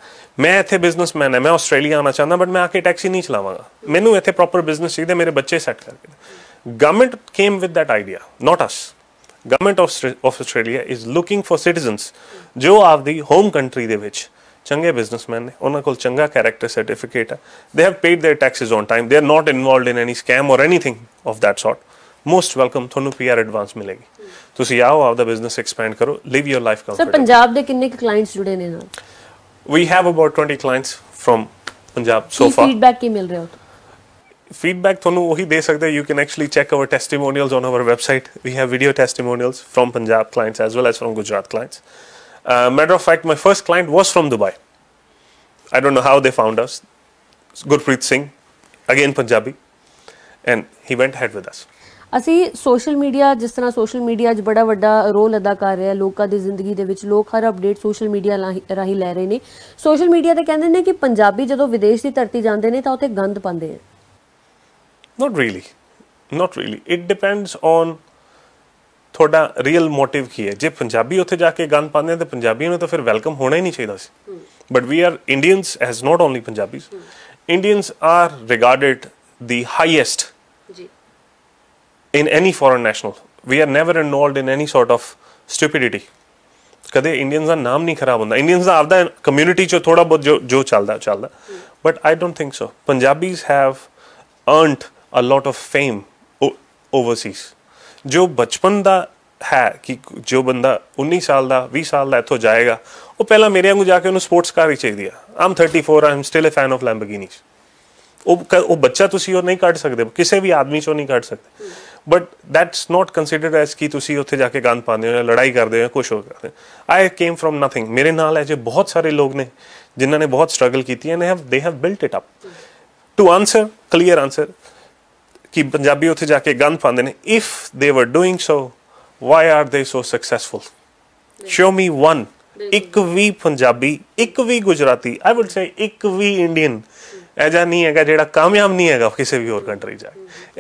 S2: ਮੈਂ ਇੱਥੇ ਬਿਜ਼ਨਸਮੈਨ ਹਾਂ ਮੈਂ ਆਸਟ੍ਰੇਲੀਆ ਆਉਣਾ ਚਾਹੁੰਦਾ ਬਟ ਮੈਂ ਆ ਕੇ ਟੈਕਸੀ ਨਹੀਂ ਚਲਾਵਾਂਗਾ ਮੈਨੂੰ ਇੱਥੇ ਪ੍ਰੋਪਰ ਬਿਜ਼ਨਸ ਚਾਹੀਦਾ ਮੇਰੇ ਬੱਚੇ ਸੈੱਟ ਕਰਕੇ government came with that idea not us government of Australia is looking for citizens ਜੋ ਆਪਦੀ ਹੋਮ ਕੰਟਰੀ ਦੇ ਵਿੱਚ ਚੰਗੇ ਬਿਜ਼ਨਸਮੈਨ ਨੇ ਉਹਨਾਂ ਕੋਲ ਚੰਗਾ ਕੈਰੈਕਟਰ ਸਰਟੀਫਿਕੇਟ ਹੈ they have paid their taxes on time they are not involved in any scam or anything of that sort most welcome ਤੁਹਾਨੂੰ ਪੀਆਰ ਐਡਵਾਂਸ ਮਿਲੇਗੀ ਤੁਸੀਂ ਆਓ ਆਪਦਾ ਬਿਜ਼ਨਸ ਐਕਸਪੈਂਡ ਕਰੋ live your life comfort sir
S1: Punjab ਦੇ ਕਿੰਨੇ clients ਜੁੜੇ ਨੇ ਨਾਲ
S2: we have about 20 clients from Punjab so far
S1: feedback ਕੀ ਮਿਲ ਰਿਹਾ
S2: ਫੀਡਬੈਕ ਤੁਹਾਨੂੰ ਉਹੀ ਦੇ ਸਕਦੇ you can actually check our ਟੈਸਟੀਮੋਨੀਅਲਸ on our website we have video testimonials from Punjab clients as well as from Gujarat clients matter of fact my first client was from Dubai I don't know how they found us Gurpreet Singh again Punjabi and he went head with us
S1: ਅਸੀਂ social media ਜਿਸ ਤਰ੍ਹਾਂ social media ਅੱਜ ਬੜਾ ਵੱਡਾ role ਅਦਾ ਕਰ ਰਿਹਾ ਲੋਕਾਂ ਦੀ ਜ਼ਿੰਦਗੀ ਦੇ ਵਿੱਚ ਲੋਕ ਹਰ ਅਪਡੇਟ ਸੋਸ਼ਲ ਮੀਡੀਆ ਰਾਹੀਂ ਲੈ ਰਹੇ ਨੇ ਸੋਸ਼ਲ ਮੀਡੀਆ ਤੇ ਕਹਿੰਦੇ ਨੇ ਕਿ ਪੰਜਾਬੀ ਜਦੋਂ ਵਿਦੇਸ਼ ਦੀ ਧਰਤੀ ਜਾਂਦੇ ਨੇ ਤਾਂ ਉੱਥੇ ਗੰਦ ਪਾਉਂਦੇ ਆ
S2: not really not really it depends on ਤੁਹਾਡਾ ਰੀਅਲ ਮੋਟਿਵ ਕੀ ਹੈ ਜੇ ਪੰਜਾਬੀ ਉੱਥੇ ਜਾ ਕੇ ਗਨ ਪਾਉਂਦੇ ਆ ਤੇ ਪੰਜਾਬੀਆਂ ਨੂੰ ਤਾਂ ਫਿਰ ਵੈਲਕਮ ਹੋਣਾ ਹੀ ਨਹੀਂ ਚਾਹੀਦਾ ਸੀ but we are Indians as not only Punjabis Indians are regarded the highest ਜੀ in any foreign national we are never involved in any sort of stupidity ਕਦੇ ਇੰਡੀਅਨਸ ਦਾ ਨਾਮ ਨਹੀਂ ਖਰਾਬ ਹੁੰਦਾ ਇੰਡੀਅਨਸ ਦਾ ਆਪਦਾ ਕਮਿਊਨਿਟੀ ਚੋਂ ਥੋੜਾ ਬਹੁਤ ਜੋ ਚੱਲਦਾ ਚੱਲਦਾ but I don't think so Punjabis have earned a lot of fame overseas ਜੋ ਬਚਪਨ ਦਾ ਹੈ ਕਿ ਜੋ ਬੰਦਾ 19 ਸਾਲ ਦਾ 20 ਸਾਲ ਦਾ ਇੱਥੋਂ ਜਾਏਗਾ ਉਹ ਪਹਿਲਾਂ ਮੇਰੇ ਵਾਂਗੂ ਜਾ ਕੇ ਉਹਨੂੰ ਸਪੋਰਟਸ ਕਾਰ ਹੀ ਚਾਹੀਦੀ ਆ I'm 34 I'm still a fan of Lamborghinis ਉਹ ਉਹ ਬੱਚਾ ਤੁਸੀਂ ਉਹ ਨਹੀਂ ਕੱਢ ਸਕਦੇ ਕਿਸੇ ਵੀ ਆਦਮੀ ਚੋਂ ਨਹੀਂ ਕੱਢ ਸਕਦੇ but that's not considered as ਕਿ ਤੁਸੀਂ ਉੱਥੇ ਜਾ ਕੇ ਗੰਦ ਪਾਉਂਦੇ ਹੋ ਜਾਂ ਲੜਾਈ ਕਰਦੇ ਹੋ ਜਾਂ ਕੁਝ ਹੋ ਕਰਦੇ ਆਈ ਕੇਮ ਫਰਮ ਨਥਿੰਗ ਮੇਰੇ ਨਾਲ ਹੈ ਜੇ ਬਹੁਤ ਸਾਰੇ ਲੋਕ ਨੇ ਜਿਨ੍ਹਾਂ ਨੇ ਬਹੁਤ ਸਟਰਗਲ ਕੀਤੀ and they have built it up to answer clear answer ਕਿ ਪੰਜਾਬੀ ਉੱਥੇ ਜਾ ਕੇ ਗੰਦ ਪਾਉਂਦੇ ਨੇ ਇਫ ਦੇ ਵਰ doing so why are they so successful show me one ਇੱਕ ਵੀ ਪੰਜਾਬੀ ਇੱਕ ਵੀ ਗੁਜਰਾਤੀ ਆਈ ਵੁੱਡ ਸੇ ਇੱਕ ਵੀ mm. ਇੰਡੀਅਨ ਐਜਾ ਨਹੀਂ ਹੈਗਾ ਜਿਹੜਾ ਕਾਮਯਾਬ ਨਹੀਂ ਹੈਗਾ ਕਿਸੇ ਵੀ ਹੋਰ ਕੰਟਰੀ ਜਾ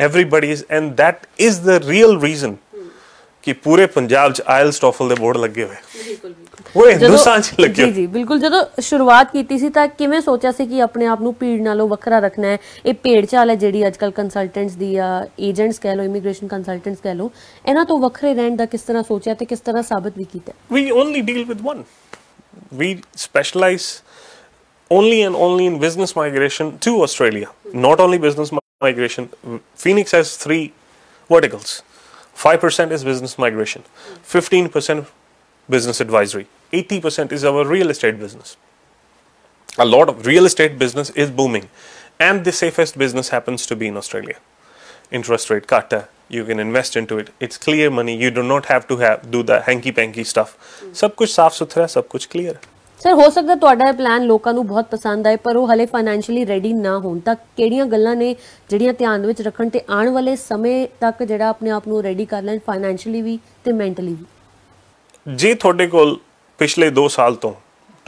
S2: everybody is and that is the real reason ਕਿ ਪੂਰੇ ਪੰਜਾਬ ਚ ਆਇਲਸ ਟੋਫਲ ਦੇ ਬੋਰਡ ਲੱਗੇ ਹੋਏ ਓਏ ਹਿੰਦੁਸਤਾਨ ਚ ਲੱਗਿਆ ਜੀ ਜੀ
S1: ਬਿਲਕੁਲ ਜਦੋਂ ਸ਼ੁਰੂਆਤ ਕੀਤੀ ਸੀ ਤਾਂ ਕਿਵੇਂ ਸੋਚਿਆ ਸੀ ਕਿ ਆਪਣੇ ਆਪ ਨੂੰ ਭੀੜ ਨਾਲੋਂ ਵੱਖਰਾ ਰੱਖਣਾ ਹੈ ਇਹ ਪੇੜ ਚਾਲ ਹੈ ਜਿਹੜੀ ਅੱਜਕੱਲ ਕੰਸਲਟੈਂਟਸ ਦੀ ਆ ਏਜੰਟਸ ਕਹਿ ਲੋ ਇਮੀਗ੍ਰੇਸ਼ਨ ਕੰਸਲਟੈਂਟਸ ਕਹਿ ਲੋ ਇਹਨਾਂ ਤੋਂ ਵੱਖਰੇ ਰਹਿਣ ਦਾ ਕਿਸ ਤਰ੍ਹਾਂ ਸੋਚਿਆ ਤੇ ਕਿਸ ਤਰ੍ਹਾਂ ਸਾਬਤ ਵੀ ਕੀਤਾ
S2: we only deal with one we specialize only and only in business migration to Australia not only business migration Phoenix has 3 verticals 5% is business migration, 15% business advisory. 80% is our real estate business. A lot of real estate business is booming, and the safest business happens to be in Australia. Interest rate cut, you can invest into it. It's clear money. You do not have to have do the hanky panky stuff. Sab kuch saaf sutra, sab kuch clear.
S1: Sir ਹੋ ਸਕਦਾ ਤੁਹਾਡਾ plan ਲੋਕਾਂ ਨੂੰ ਬਹੁਤ ਪਸੰਦ ਆਏ ਪਰ ਉਹ ਹਲੇ ਫਾਈਨੈਂਸ਼ੀਅਲੀ ਰੈਡੀ ਨਾ ਹੋਣ ਤੱਕ ਕਿਹੜੀਆਂ ਗੱਲਾਂ ਨੇ ਜਿਹੜੀਆਂ ਧਿਆਨ ਵਿੱਚ ਰੱਖਣ ਤੇ ਆਉਣ ਵਾਲੇ ਸਮੇਂ ਤੱਕ ਜਿਹੜਾ ਆਪਣੇ ਆਪ ਨੂੰ ਰੈਡੀ ਕਰ ਲੈਣ ਫਾਈਨੈਂਸ਼ੀਅਲੀ ਵੀ ਤੇ ਮੈਂਟਲੀ ਵੀ
S2: ਜੇ ਤੁਹਾਡੇ ਕੋਲ ਪਿਛਲੇ 2 ਸਾਲ ਤੋਂ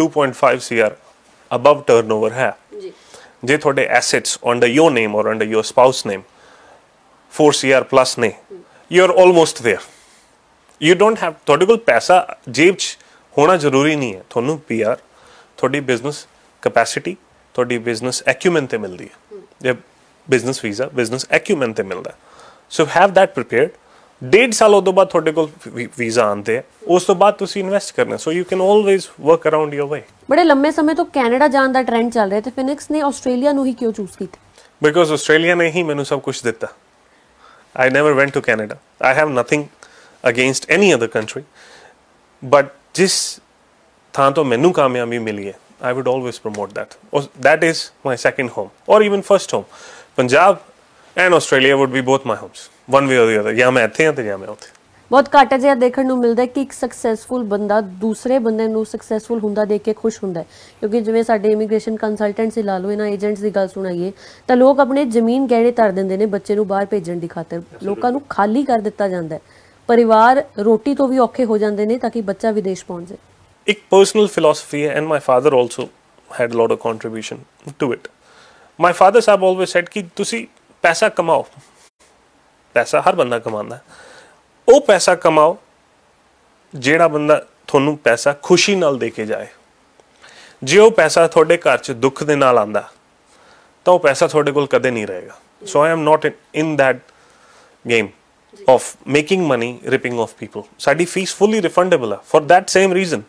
S2: 2.5 ਸੀਆਰ ਅਬਵ ਟਰਨਓਵਰ ਹੈ ਜੀ ਜੇ ਤੁਹਾਡੇ assets under your name or under your spouse name 4 CR plus ਨੇ you are almost there you don't have ਤੁਹਾਡੇ ਕੋਲ ਪੈਸਾ ਜੇਬ 'ਚ ਹੋਣਾ ਜ਼ਰੂਰੀ ਨਹੀਂ ਹੈ ਤੁਹਾਨੂੰ ਪੀਆਰ ਤੁਹਾਡੀ ਬਿਜ਼ਨਸ ਕਪੈਸਿਟੀ ਤੁਹਾਡੀ ਬਿਜ਼ਨਸ ਐਕਿਊਮੈਂਟ ਤੇ ਮਿਲਦੀ ਹੈ ਜੇ ਬਿਜ਼ਨਸ ਵੀਜ਼ਾ ਬਿਜ਼ਨਸ ਐਕਿਊਮੈਂਟ ਤੇ ਮਿਲਦਾ ਸੋ ਹੈਵ ਦੈਟ ਪ੍ਰੀਪੇਅਰਡ ਡੇਢ ਸਾਲ ਉਦੋਂ ਬਾਅਦ ਤੁਹਾਡੇ ਕੋਲ ਵੀਜ਼ਾ ਆਂਦੇ ਆ ਉਸ ਤੋਂ ਬਾਅਦ ਤੁਸੀਂ ਇਨਵੈਸਟ ਕਰਨਾ so you can always work around your way
S1: ਬੜੇ ਲੰਮੇ ਸਮੇਂ ਤੋਂ ਕੈਨੇਡਾ ਜਾਣ ਦਾ ਟ੍ਰੈਂਡ ਚੱਲ ਰਿਹਾ ਤੇ ਫਿਨਿਕਸ ਨੇ ਆਸਟ੍ਰੇਲੀਆ ਨੂੰ ਹੀ ਕਿਉਂ ਚੂਜ਼ ਕੀਤਾ
S2: ਬਿਕੋਜ਼ ਆਸਟ੍ਰੇਲੀਆ ਨੇ ਹੀ ਮੈਨੂੰ ਸਭ ਕੁਝ ਦਿੱਤਾ I never went to Canada I have nothing against any other country but ਜਿਸ ਥਾਂ ਤੋਂ ਮੈਨੂੰ ਕਾਮਯਾਬੀ ਮਿਲੀ ਹੈ I would always promote that that is my second home or even first home Punjab and Australia would be both my homes one way ਹੋ ਗਿਆ ਜਾਂ ਮੈਂ ਇੱਥੇ ਹਾਂ ਤੇ ਜਾਂ ਮੈਂ ਉੱਥੇ
S1: ਬਹੁਤ ਘੱਟ ਜਿਹਾ ਦੇਖਣ ਨੂੰ ਮਿਲਦਾ ਕਿ ਇੱਕ ਸਕਸੈਸਫੁਲ ਬੰਦਾ ਦੂਸਰੇ ਬੰਦੇ ਨੂੰ ਸਕਸੈਸਫੁਲ ਹੁੰਦਾ ਦੇਖ ਕੇ ਖੁਸ਼ ਹੁੰਦਾ ਕਿਉਂਕਿ ਜਿਵੇਂ ਸਾਡੇ ਇਮੀਗ੍ਰੇਸ਼ਨ ਕੰਸਲਟੈਂਟਸ ਹੀ ਲਾ ਲਓ ਇਹਨਾਂ ਏਜੰਟਸ ਦੀ ਗੱਲ ਸੁਣਾਈਏ ਤਾਂ ਲੋਕ ਆਪਣੇ ਜ਼ਮੀਨ ਗਹਿਣੇ ਤਰ ਦਿੰਦੇ ਨੇ ਬੱਚੇ ਨੂੰ ਬਾਹਰ ਭੇਜਣ ਦੀ ਖਾਤਰ ਲੋਕਾਂ ਨੂੰ ਖਾਲੀ ਕਰ ਦਿੱਤਾ ਜਾਂਦਾ ਹੈ ਪਰਿਵਾਰ ਰੋਟੀ ਤੋਂ ਵੀ ਔਖੇ ਹੋ ਜਾਂਦੇ ਨੇ ਤਾਂ ਕਿ ਬੱਚਾ ਵਿਦੇਸ਼ ਪਹੁੰਚ ਜਾਏ
S2: ਇੱਕ ਪਰਸਨਲ ਫਿਲਾਸਫੀ ਹੈ and my father also had lot of contribution to it my father ਸਾਬ ਆਲਵੇਸ ਸੈਡ ਕਿ ਤੁਸੀਂ ਪੈਸਾ ਕਮਾਓ ਪੈਸਾ ਹਰ ਬੰਦਾ ਕਮਾਉਂਦਾ ਉਹ ਪੈਸਾ ਕਮਾਓ ਜਿਹੜਾ ਬੰਦਾ ਤੁਹਾਨੂੰ ਪੈਸਾ ਖੁਸ਼ੀ ਨਾਲ ਦੇ ਕੇ ਜਾਏ ਜੇ ਉਹ ਪੈਸਾ ਤੁਹਾਡੇ ਘਰ 'ਚ ਦੁੱਖ ਦੇ ਨਾਲ ਆਂਦਾ ਤਾਂ ਉਹ ਪੈਸਾ ਤੁਹਾਡੇ ਕੋਲ ਕਦੇ ਨਹੀਂ ਰਹੇਗਾ so I am not in that game of making money ripping off people ਸਾਡੀ ਫੀਸ ਫੁੱਲੀ ਰਿਫੰਡੇਬਲ ਆ ਫॉर ਥੈਟ ਸੇਮ ਰੀਜ਼ਨ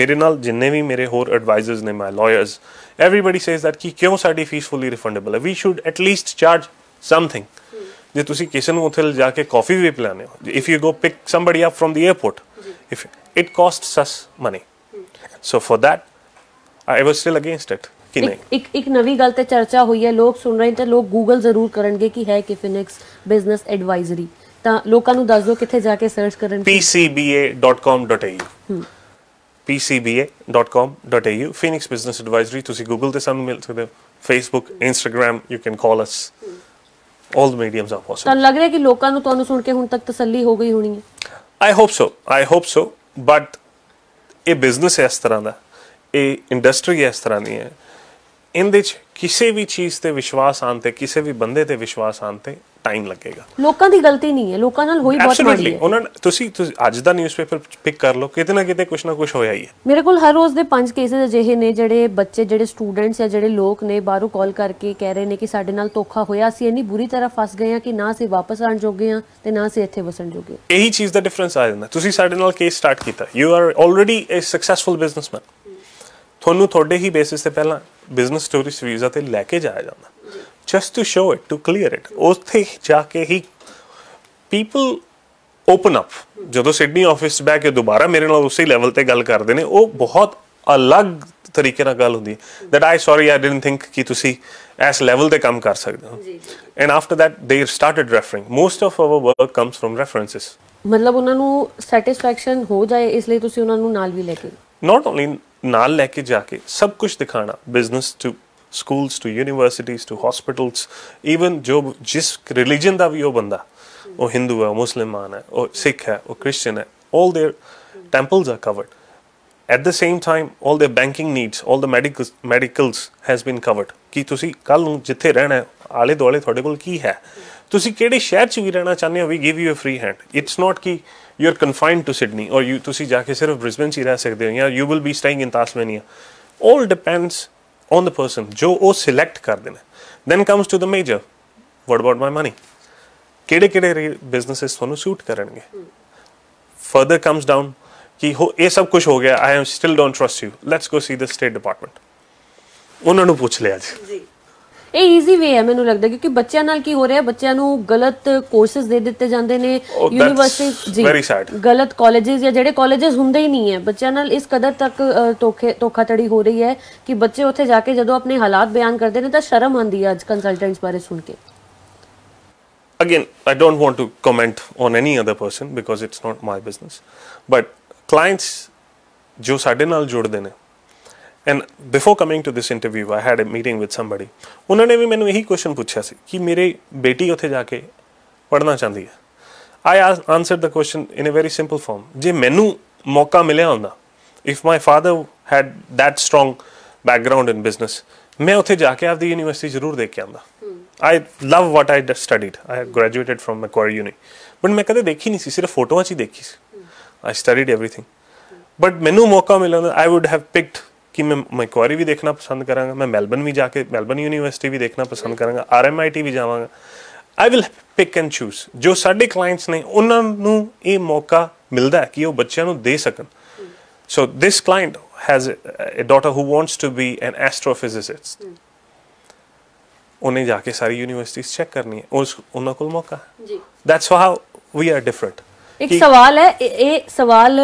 S2: ਮੇਰੇ ਨਾਲ ਜਿੰਨੇ ਵੀ ਮੇਰੇ ਹੋਰ ਐਡਵਾਈਜ਼ਰਸ ਨੇ my lawyers everybody says that ਕਿ ਕਿਉਂ ਸਾਡੀ ਫੀਸ ਫੁੱਲੀ ਰਿਫੰਡੇਬਲ ਹੈ we should at least charge something ਜੇ ਤੁਸੀਂ ਕਿਸੇ ਨੂੰ ਉੱਥੇ ਲਿਜਾ ਕੇ ਕਾਫੀ ਵੀ ਪਿਲਾਣੇ ਹੋ if you go pick somebody up from the airport if it costs us money so for that I was still against it ਕਿ ਨਹੀਂ
S1: ਇੱਕ ਇੱਕ ਨਵੀਂ ਗੱਲ ਤੇ ਚਰਚਾ ਹੋਈ ਹੈ ਲੋਕ ਸੁਣ ਰਹੇ ਤੇ ਲੋਕ ਗੂਗਲ ਜ਼ਰੂਰ ਕਰਨਗੇ ਕਿ ਹੈ ਕਿ ਫਿਨਿਕਸ ਬਿਜ਼ਨਸ ਐਡਵਾਈਜ਼ਰੀ ਤਾਂ ਲੋਕਾਂ ਨੂੰ ਦੱਸ ਦਿਓ ਕਿੱਥੇ ਜਾ ਕੇ ਸਰਚ ਕਰਨ
S2: pcba.com.au pcba.com.au phoenix business advisory ਤੁਸੀਂ ਗੂਗਲ ਤੇ ਸਾਨੂੰ ਮਿਲ ਸਕਦੇ ਹੋ Facebook Instagram you can call us all the mediums are possible ਤਾਂ
S1: ਲੱਗ ਰਿਹਾ ਕਿ ਲੋਕਾਂ ਨੂੰ ਤੁਹਾਨੂੰ ਸੁਣ ਕੇ ਹੁਣ ਤੱਕ ਤਸੱਲੀ ਹੋ ਗਈ ਹੋਣੀ ਹੈ
S2: I hope so I hope so but ਇਹ ਬਿਜ਼ਨਸ ਇਸ ਤਰ੍ਹਾਂ ਦਾ ਇਹ ਇੰਡਸਟਰੀ ਇਸ ਤਰ੍ਹਾਂ ਦੀ ਹੈ ਇਹਦੇ ਵਿੱਚ ਕਿਸੇ ਵੀ ਚੀਜ਼ ਤੇ ਵਿਸ਼ਵਾਸ ਆਨ ਤੇ ਕਿਸੇ ਵੀ ਬੰਦੇ ਤੇ ਵਿਸ਼ਵਾਸ ਆਨ ਤੇ ਟਾਈਮ ਲੱਗੇਗਾ
S1: ਲੋਕਾਂ ਦੀ ਗਲਤੀ ਨਹੀਂ ਹੈ ਲੋਕਾਂ ਨਾਲ ਹੋਈ ਬਹੁਤ ਮਾੜੀ
S2: ਹੈ ਉਹਨਾਂ ਤੁਸੀਂ ਅੱਜ ਦਾ ਨਿਊਜ਼ਪੇਪਰ ਪਿਕ ਕਰ ਲਓ ਕਿਤੇ ਨਾ ਕਿਤੇ ਕੁਛ ਨਾ ਕੁਛ ਹੋਇਆ ਹੀ ਹੈ
S1: ਮੇਰੇ ਕੋਲ ਹਰ ਰੋਜ਼ ਦੇ 5 ਕੇਸਸ ਅਜਿਹੇ ਨੇ ਜਿਹੜੇ ਬੱਚੇ ਜਿਹੜੇ ਸਟੂਡੈਂਟਸ ਜਾਂ ਜਿਹੜੇ ਲੋਕ ਨੇ ਬਾਹਰੋਂ ਕਾਲ ਕਰਕੇ ਕਹਿ ਰਹੇ ਨੇ ਕਿ ਸਾਡੇ ਨਾਲ ਧੋਖਾ ਹੋਇਆ ਸੀ ਇੰਨੀ ਬੁਰੀ ਤਰ੍ਹਾਂ ਫਸ ਗਏ ਆ ਕਿ ਨਾ ਸੇ ਵਾਪਸ ਆਣ ਜੋਗੇ ਆ ਤੇ ਨਾ ਸੇ ਇੱਥੇ ਵਸਣ ਜੋਗੇ
S2: ਇਹੀ ਚੀਜ਼ ਦਾ ਡਿਫਰੈਂਸ ਆ ਜਾਂਦਾ ਤੁਸੀਂ ਸਾਡੇ ਨਾਲ ਕੇਸ ਸਟਾਰਟ ਕੀਤਾ you are already a successful businessman ਤੁਹਾਨੂੰ ਤੁਹਾਡੇ ਹੀ ਬੇਸਿਸ ਤੇ ਪਹਿਲਾਂ ਬਿਜ਼ਨਸ ਸਟੋਰੀ ਸਵੀਜ਼ਾ ਤੇ ਲੈ ਕੇ ਜਾਇਆ ਜਾਂਦਾ just to show it to clear it ਉੱਥੇ ਜਾ ਕੇ ਹੀ people ਓਪਨ ਅਪ ਜਦੋਂ ਸਿਡਨੀ ਆਫਿਸ ਬੈ ਕੇ ਦੁਬਾਰਾ ਮੇਰੇ ਨਾਲ ਉਸੇ ਲੈਵਲ ਤੇ ਗੱਲ ਕਰਦੇ ਨੇ ਉਹ ਬਹੁਤ ਅਲੱਗ ਤਰੀਕੇ ਨਾਲ ਗੱਲ ਹੁੰਦੀ ਹੈ that I sorry I didn't think ਕਿ ਤੁਸੀਂ ਇਸ ਲੈਵਲ ਤੇ ਕੰਮ ਕਰ ਸਕਦੇ ਹੋ and after that they started referring most of our work comes from references
S1: ਮਤਲਬ ਉਹਨਾਂ ਨੂੰ ਸੈਟੀਸਫੈਕਸ਼ਨ ਹੋ ਜਾਏ ਇਸ ਲਈ ਤੁਸੀਂ ਉਹਨਾਂ ਨੂੰ ਨਾਲ ਵੀ ਲੈ ਕੇ
S2: ਨਾਟ ਓਨਲੀ ਨਾਲ ਲੈ ਕੇ ਜਾ ਕੇ ਸਭ ਕੁਝ ਦਿਖਾਣਾ business to schools to universities to hospitals even ਜੋ ਜਿਸ ਰਿਲੀਜੀਅਨ ਦਾ ਵੀ ਉਹ ਬੰਦਾ ਉਹ ਹਿੰਦੂ ਹੈ ਮੁਸਲਮਾਨ ਹੈ ਉਹ ਸਿੱਖ ਹੈ ਉਹ ਕ੍ਰਿਸਚੀਅਨ ਹੈ 올 their temples are covered at the same time 올 their banking needs 올 the medical medicals has been covered ਕਿ ਤੁਸੀਂ ਕੱਲ ਨੂੰ ਜਿੱਥੇ ਰਹਿਣਾ ਹੈ ਆਲੇ ਦੁਆਲੇ ਤੁਹਾਡੇ ਕੋਲ ਕੀ ਹੈ ਤੁਸੀਂ ਕਿਹੜੇ ਸ਼ਹਿਰ 'ਚ ਵੀ ਰਹਿਣਾ ਚਾਹੁੰਦੇ ਹੋ we give you a free hand it's not ਕਿ you are confined to Sydney or you ਤੁਸੀਂ ਜਾ ਕੇ ਸਿਰਫ ਬ੍ਰਿਸਬਨ 'ਚ ਹੀ ਰਹਿ ਸਕਦੇ ਹੋ ਜਾਂ you will be staying in Tasmania 올 depends on the person ਜੋ ਉਹ ਸਿਲੈਕਟ ਕਰ ਦੇਣਾ then comes to the major what about my money ਕਿਹੜੇ ਕਿਹੜੇ ਬਿਜ਼ਨੈਸਸ ਤੁਹਾਨੂੰ ਸੂਟ ਕਰਨਗੇ ਫਰਦਰ ਕਮਸ ਡਾਊਨ ਕਿ ਹੋ ਇਹ ਸਭ ਕੁਝ ਹੋ ਗਿਆ I am still don't trust you let's go see the state department ਉਹਨਾਂ ਨੂੰ ਪੁੱਛ ਲਿਆ ਜੀ
S1: ਇਹ ਈਜ਼ੀ ਵੇ ਹੈ ਮੈਨੂੰ ਲੱਗਦਾ ਕਿਉਂਕਿ ਬੱਚਿਆਂ ਨਾਲ ਕੀ ਹੋ ਰਿਹਾ ਬੱਚਿਆਂ ਨੂੰ ਗਲਤ ਕੋਰਸਸ ਦੇ ਦਿੱਤੇ ਜਾਂਦੇ ਨੇ ਯੂਨੀਵਰਸਿਟੀ oh, ਜੀ ਗਲਤ ਕਾਲਜਸ ਜਾਂ ਜਿਹੜੇ ਕਾਲਜਸ ਹੁੰਦੇ ਹੀ ਨਹੀਂ ਹੈ ਬੱਚਿਆਂ ਨਾਲ ਇਸ ਕਦਰ ਤੱਕ ਧੋਖੇ ਧੋਖਾਧੜੀ ਹੋ ਰਹੀ ਹੈ ਕਿ ਬੱਚੇ ਉੱਥੇ ਜਾ ਕੇ ਜਦੋਂ ਆਪਣੇ ਹਾਲਾਤ ਬਿਆਨ ਕਰਦੇ ਨੇ ਤਾਂ ਸ਼ਰਮ ਆਉਂਦੀ ਹੈ ਅੱਜ ਕੰਸਲਟੈਂਟਸ ਬਾਰੇ ਸੁਣ ਕੇ
S2: again I don't want to comment on any other person because it's not my business but clients ਜੋ ਸਾਡੇ ਨਾਲ ਜੁੜਦੇ ਨੇ and before coming to this interview I had a meeting with somebody ਉਹਨਾਂ ਨੇ ਵੀ ਮੈਨੂੰ ਇਹੀ ਕੁਐਸਚਨ ਪੁੱਛਿਆ ਸੀ ਕਿ ਮੇਰੇ ਬੇਟੀ ਉੱਥੇ ਜਾ ਕੇ ਪੜ੍ਹਨਾ ਚਾਹੁੰਦੀ ਹੈ I answered the question in a very simple form ਜੇ ਮੈਨੂੰ ਮੌਕਾ ਮਿਲਿਆ ਹੁੰਦਾ if my father had that strong background in business ਮੈਂ ਉੱਥੇ ਜਾ ਕੇ ਆਪਦੀ ਯੂਨੀਵਰਸਿਟੀ ਜ਼ਰੂਰ ਦੇਖ ਕੇ ਆਂਦਾ I love what I studied I graduated from Macquarie uni but ਮੈਂ ਕਦੇ ਦੇਖੀ ਨਹੀਂ ਸੀ ਸਿਰਫ ਫੋਟੋਆਂ 'ਚ ਹੀ ਦੇਖੀ ਸੀ ਆਈ ਸਟੱਡੀਡ ਏਵਰੀਥਿੰਗ ਬਟ ਮੈਨੂੰ ਮੌਕਾ ਮਿਲਦਾ ਆਈ ਊਡ ਹੈਵ ਪਿਕਡ ਕਿ ਮੈਂ ਮੈਕਵਾਰੀ ਵੀ ਦੇਖਣਾ ਪਸੰਦ ਕਰਾਂਗਾ ਮੈਂ ਮੈਲਬਨ ਵੀ ਜਾ ਕੇ ਮੈਲਬਨ ਯੂਨੀਵਰਸਿਟੀ ਵੀ ਦੇਖਣਾ ਪਸੰਦ ਕਰਾਂਗਾ ਆਰਐਮਆਈਟੀ ਵੀ ਜਾਵਾਂਗਾ I will pick and choose ਜੋ ਸਾਡੇ ਕਲਾਇੰਟਸ ਨੇ ਉਹਨਾਂ ਨੂੰ ਇਹ ਮੌਕਾ ਮਿਲਦਾ ਹੈ ਕਿ ਉਹ ਬੱਚਿਆਂ ਨੂੰ ਦੇ ਸਕਣ so this client has a daughter who wants to be an astrophysicist ਉਹਨੇ ਜਾ ਕੇ ਸਾਰੀ ਯੂਨੀਵਰਸਿਟੀਜ਼ ਚੈੱਕ ਕਰਨੀ ਹੈ ਉਸ ਉਹਨਾਂ ਕੋਲ ਮੌਕਾ ਜੀ that's how we are different ਇੱਕ ਸਵਾਲ ਹੈ
S1: ਇਹ ਸਵਾਲ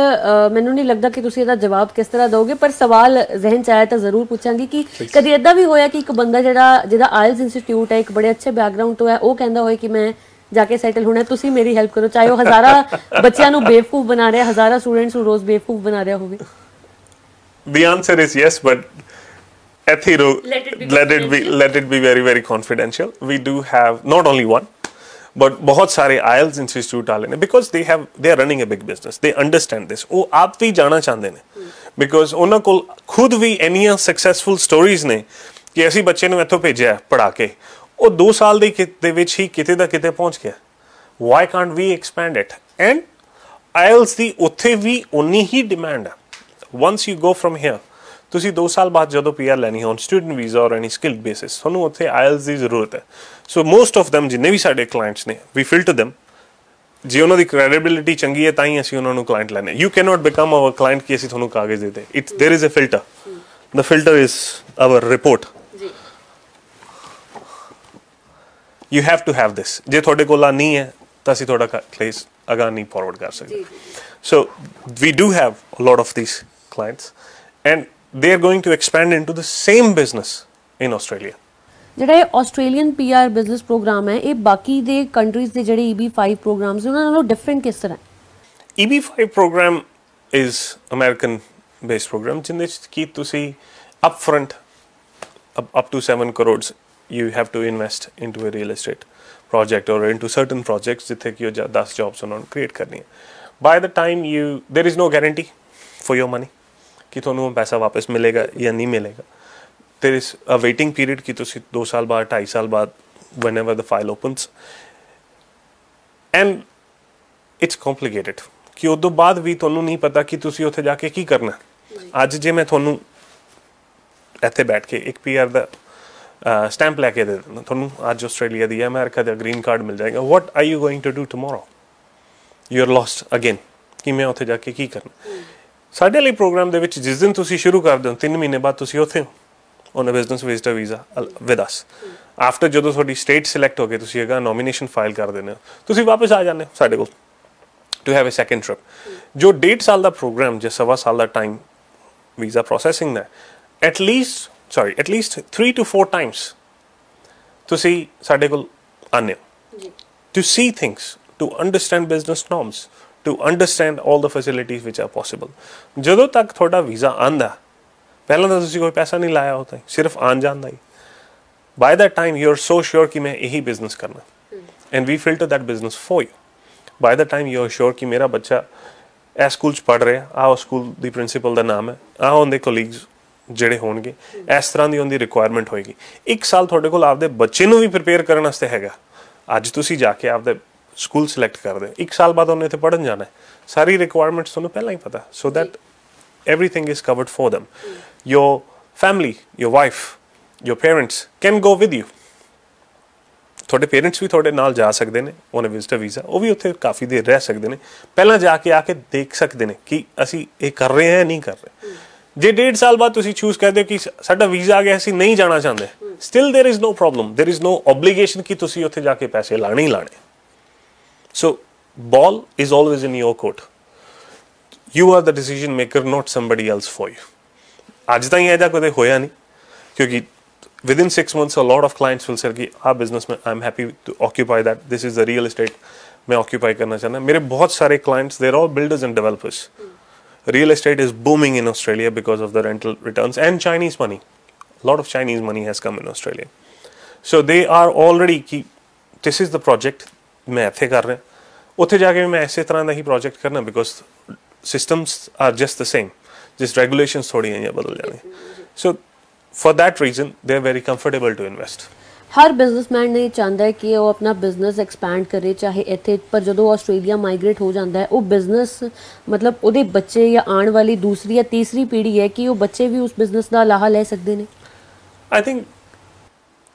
S1: ਮੈਨੂੰ ਨਹੀਂ ਲੱਗਦਾ ਕਿ ਤੁਸੀਂ ਇਹਦਾ ਜਵਾਬ ਕਿਸ ਤਰ੍ਹਾਂ ਦਿਓਗੇ ਪਰ ਸਵਾਲ ਜ਼ਿਹਨ ਚ ਆਇਆ ਤਾਂ ਜ਼ਰੂਰ ਪੁੱਛਾਂਗੀ ਕਿ ਕਦੀ ਇਦਾਂ ਵੀ ਹੋਇਆ ਕਿ ਇੱਕ ਬੰਦਾ ਜਿਹੜਾ ਜਿਹਦਾ ਆਇਲਸ ਇੰਸਟੀਚਿਊਟ ਹੈ ਇੱਕ ਬੜੇ ਅੱਛੇ ਬੈਕਗ੍ਰਾਉਂਡ ਤੋਂ ਹੈ ਉਹ ਕਹਿੰਦਾ ਹੋਏ ਕਿ ਮੈਂ ਜਾ ਕੇ ਸੈਟਲ ਹੋਣਾ ਤੁਸੀਂ ਮੇਰੀ ਹੈਲਪ ਕਰੋ ਚਾਹੇ ਉਹ ਹਜ਼ਾਰਾਂ ਬੱਚਿਆਂ ਨੂੰ ਬੇਵਕੂਫ ਬਣਾ ਰਿਹਾ ਹਜ਼ਾਰਾਂ ਸਟੂਡੈਂਟਸ ਨੂੰ ਰੋਜ਼ ਬੇਵਕੂਫ ਬਣਾ ਰਿਹਾ ਹੋਵੇ
S2: the answer is yes but Ethiro let it be let it be, let it be very very confidential we do have not only one but ਬਹੁਤ ਸਾਰੇ ਆਇਲਸ ਇੰਸਟੀਚਿਊਟ ਵਾਲੇ ਨੇ because they have they are running a big business they understand this ਉਹ ਆਪ ਵੀ ਜਾਣਾ ਚਾਹੁੰਦੇ ਨੇ because ਉਹਨਾਂ ਕੋਲ ਖੁਦ ਵੀ ਐਨੀਆਂ ਸਕਸੈਸਫੁਲ ਸਟੋਰੀਜ਼ ਨੇ ਕਿ ਅਸੀਂ ਬੱਚੇ ਨੂੰ ਇੱਥੋਂ ਭੇਜਿਆ ਪੜਾ ਕੇ ਉਹ 2 ਸਾਲ ਦੇ ਦੇ ਵਿੱਚ ਹੀ ਕਿਤੇ ਦਾ ਕਿਤੇ ਪਹੁੰਚ ਗਿਆ why can't we expand it and aisles ਦੀ ਉੱਥੇ ਵੀ ਉਨੀ ਹੀ ਡਿਮਾਂਡ ਆ once you go from here ਤੁਸੀਂ 2 ਸਾਲ ਬਾਅਦ ਜਦੋਂ ਪੀਆਰ ਲੈਣੀ ਹੋਣ ਸਟੂਡੈਂਟ ਵੀਜ਼ਾ ਔਰ ਐਨੀ ਸਕਿਲਡ ਬੇਸਿਸ ਤੁਹਾਨੂੰ ਉੱਥੇ ਆਇਲਸ ਦੀ ਜ਼ਰੂਰਤ ਹੈ ਸੋ ਮੋਸਟ ਆਫ them ਜਿੰਨੇ ਵੀ ਸਾਡੇ ਕਲਾਇੰਟਸ ਨੇ ਵੀ ਫਿਲਟਰ them ਜੇ ਉਹਨਾਂ ਦੀ ਕ੍ਰੈਡੀਬਿਲਿਟੀ ਚੰਗੀ ਹੈ ਤਾਂ ਹੀ ਅਸੀਂ ਉਹਨਾਂ ਨੂੰ ਕਲਾਇੰਟ ਲੈਣੇ you can not become our client ਕਿ ਅਸੀਂ ਤੁਹਾਨੂੰ ਕਾਗਜ਼ ਦੇਤੇ it's there is a filter the filter is our report ਜੀ you have to have this ਜੇ ਤੁਹਾਡੇ ਕੋਲ ਆ ਨਹੀਂ ਹੈ ਤਾਂ ਅਸੀਂ ਤੁਹਾਡਾ ਕੇਸ ਅਗਾ ਨਹੀਂ ਫਾਰਵਰਡ ਕਰ ਸਕਦੇ ਜੀ so we do have a lot of these clients and they are going to expand into the same business in Australia.
S1: ਜਿਹੜਾ Australian PR business program program ਹੈ ਇਹ ਬਾਕੀ ਦੇ ਕੰਟਰੀਜ਼ ਜਿਹੜੇ EB5 programs ਨੇ ਉਹਨਾਂ ਨਾਲੋਂ ਡਿਫਰੈਂਟ ਕਿਸ ਹੈ EB5
S2: program is American based program ਜਿੰਦੇ ਕੀ ਤੁਸੀਂ upfront up to 7 crores you have to invest into a real estate project or into certain projects ਜਿੱਥੇ ਕਿ ਉਹ 10 ਜੌਬਸ ਉਹਨਾਂ ਨੂੰ ਕ੍ਰੀਏਟ ਕਰਨੀ by the time you there is no guarantee for your money ਕਿ ਤੁਹਾਨੂੰ ਉਹ ਪੈਸਾ ਵਾਪਸ ਮਿਲੇਗਾ ਜਾਂ ਨਹੀਂ ਮਿਲੇਗਾ there is a waiting period ਕਿ ਤੁਸੀਂ 2 ਸਾਲ ਬਾਅਦ 2.5 ਸਾਲ ਬਾਅਦ whenever the file opens and it's complicated ਕਿ ਉਸ ਤੋਂ ਬਾਅਦ ਵੀ ਤੁਹਾਨੂੰ ਨਹੀਂ ਪਤਾ ਕਿ ਤੁਸੀਂ ਉੱਥੇ ਜਾ ਕੇ ਕੀ ਕਰਨਾ ਅੱਜ ਜੇ ਮੈਂ ਤੁਹਾਨੂੰ ਇੱਥੇ ਬੈਠ ਕੇ ਇੱਕ ਪੀਆਰ ਦਾ ਸਟੈਂਪ ਲੈ ਕੇ ਦੇ ਦਿੰਦਾ ਤੁਹਾਨੂੰ ਅੱਜ ਆਸਟ੍ਰੇਲੀਆ ਦੀ ਅਮਰੀਕਾ ਦਾ ਗ੍ਰੀਨ ਕਾਰਡ ਮਿਲ ਜਾਏਗਾ what are you going to do tomorrow you are lost again ਕਿ ਮੈਂ ਉੱਥੇ ਜਾ ਕੇ ਕੀ ਕਰਨਾ ਸਾਡੇ ਲਈ ਪ੍ਰੋਗਰਾਮ ਦੇ ਵਿੱਚ ਜਿਸ ਦਿਨ ਤੁਸੀਂ ਸ਼ੁਰੂ ਕਰਦੇ ਹੋ 3 ਮਹੀਨੇ ਬਾਅਦ ਤੁਸੀਂ ਉੱਥੇ ਹੋ on a business visitor visa with us after ਜਦੋਂ ਤੁਹਾਡੀ ਸਟੇਟ ਸਿਲੈਕਟ ਹੋ ਗਈ ਤੁਸੀਂ ਹੈਗਾ ਨੋਮੀਨੇਸ਼ਨ ਫਾਈਲ ਕਰ ਦਿੰਦੇ ਹੋ ਤੁਸੀਂ ਵਾਪਸ ਆ ਜਾਂਦੇ ਹੋ ਸਾਡੇ ਕੋਲ to have a second trip ਜੋ ਡੇਟ ਸਾਲ ਦਾ ਪ੍ਰੋਗਰਾਮ ਜੇ ਸਵਾ ਸਾਲ ਦਾ ਟਾਈਮ ਵੀਜ਼ਾ ਪ੍ਰੋਸੈਸਿੰਗ ਦਾ at least sorry at least 3 to 4 times ਤੁਸੀਂ ਸਾਡੇ ਕੋਲ ਆਨੇ ਹੋ to see things to understand business norms to understand 올 the facilities which are possible ਜਦੋਂ ਤੱਕ ਤੁਹਾਡਾ ਵੀਜ਼ਾ ਆਂਦਾ ਪਹਿਲਾਂ ਤਾਂ ਤੁਸੀਂ ਕੋਈ ਪੈਸਾ ਨਹੀਂ ਲਾਇਆ ਹੁੰਦਾ ਸਿਰਫ ਆਨ ਜਾਂਦਾ ਹੀ by that time you are so sure ਕਿ ਮੈਂ ਇਹੀ ਬਿਜ਼ਨਸ ਕਰਨਾ and we filter that business for you by that time you are sure ਕਿ ਮੇਰਾ ਬੱਚਾ ਇਸ ਸਕੂਲ ਚ ਪੜ ਰਿਹਾ ਆਹ ਸਕੂਲ ਦੀ ਪ੍ਰਿੰਸੀਪਲ ਦਾ ਨਾਮ ਹੈ ਆਹ ਉਹਦੇ ਕੋਲੀਗਸ ਜਿਹੜੇ ਹੋਣਗੇ ਇਸ ਤਰ੍ਹਾਂ ਦੀ ਉਹਦੀ ਰਿਕੁਆਇਰਮੈਂਟ ਹੋਏਗੀ ਇੱਕ ਸਾਲ ਤੁਹਾਡੇ ਕੋਲ ਆਪਦੇ ਬੱਚੇ ਨੂੰ ਵੀ ਪ੍ਰਿਪੇਅਰ ਕਰਨ ਵਾਸਤੇ ਹੈਗਾ ਅੱਜ ਤੁਸੀਂ ਜਾ ਕੇ ਆਪਦੇ ਸਕੂਲ ਸਿਲੈਕਟ ਕਰਦੇ ਇੱਕ ਸਾਲ ਬਾਅਦ ਉਹਨੇ ਇੱਥੇ ਪੜਨ ਜਾਣਾ ਸਾਰੀ ਰਿਕੁਆਇਰਮੈਂਟਸ ਤੁਹਾਨੂੰ ਪਹਿਲਾਂ ਹੀ ਪਤਾ so that everything is covered for them. Your Your family, your wife, your parents can go with you. ਤੁਹਾਡੇ ਪੇਰੈਂਟਸ ਵੀ ਤੁਹਾਡੇ ਨਾਲ ਜਾ ਸਕਦੇ ਨੇ ਉਹਨੇ ਅ ਵਿਜ਼ਟਰ ਵੀਜ਼ਾ ਉਹ ਵੀ ਉੱਥੇ ਕਾਫੀ ਦੇਰ ਰਹਿ ਸਕਦੇ ਨੇ ਪਹਿਲਾਂ ਜਾ ਕੇ ਆ ਕੇ ਦੇਖ ਸਕਦੇ ਨੇ ਕਿ ਅਸੀਂ ਇਹ ਕਰ ਰਹੇ ਹਾਂ ਨਹੀਂ ਕਰ ਰਹੇ ਜੇ ਡੇਢ ਸਾਲ ਬਾਅਦ ਤੁਸੀਂ ਚੂਜ਼ ਕਰਦੇ ਹੋ ਕਿ ਸਾਡਾ ਵੀਜ਼ਾ ਆ ਗਿਆ ਅਸੀਂ ਨਹੀਂ ਜਾਣਾ ਚਾਹੁੰਦੇ still there is no problem there is no obligation ਕਿ ਤੁਸੀਂ ਉੱਥੇ ਜਾ ਕੇ ਪੈਸੇ ਲਾਣੇ ਹੀ ਲਾਣੇ So ball is always in your court. You are the decision maker, not somebody else for you. ਅੱਜ ਤਾਂ ਇਹ ਜਾ ਕਦੇ ਹੋਇਆ ਨਹੀਂ ਕਿਉਂਕਿ within 6 months a lot of clients will say ki our business mein i'm happy to occupy that this is the real estate main occupy karna chahta mere bahut sare clients they're all builders and developers real estate is booming in australia because of the rental returns and chinese money a lot of chinese money has come in australia so they are already ki this is the project main athe kar ਉੱਥੇ ਜਾ ਕੇ ਵੀ ਮੈਂ ਇਸੇ ਤਰ੍ਹਾਂ ਦਾ ਹੀ project ਕਰਨਾ because systems are just the same just regulations ਥੋੜੀਆਂ ਜਿਹਾ ਬਦਲ ਜਾਣੀਆਂ so for that reason they are very comfortable to invest
S1: ਹਰ ਬਿਜ਼ਨਸਮੈਨ ਨਹੀਂ ਚਾਹੁੰਦਾ ਕਿ ਉਹ ਆਪਣਾ ਬਿਜ਼ਨਸ ਐਕਸਪੈਂਡ ਕਰੇ ਚਾਹੇ ਇੱਥੇ ਪਰ ਜਦੋਂ ਆਸਟ੍ਰੇਲੀਆ ਮਾਈਗ੍ਰੇਟ ਹੋ ਜਾਂਦਾ ਹੈ ਉਹ ਬਿਜ਼ਨਸ ਮਤਲਬ ਉਹਦੇ ਬੱਚੇ ਜਾਂ ਆਉਣ ਵਾਲੀ ਦੂਸਰੀ ਜਾਂ ਤੀਸਰੀ ਪੀੜ੍ਹੀ ਹੈ ਕਿ ਉਹ ਬੱਚੇ ਵੀ ਉਸ ਬਿਜ਼ਨਸ ਦਾ ਲਾਹਾ ਲੈ ਸਕਦੇ ਨੇ
S2: I think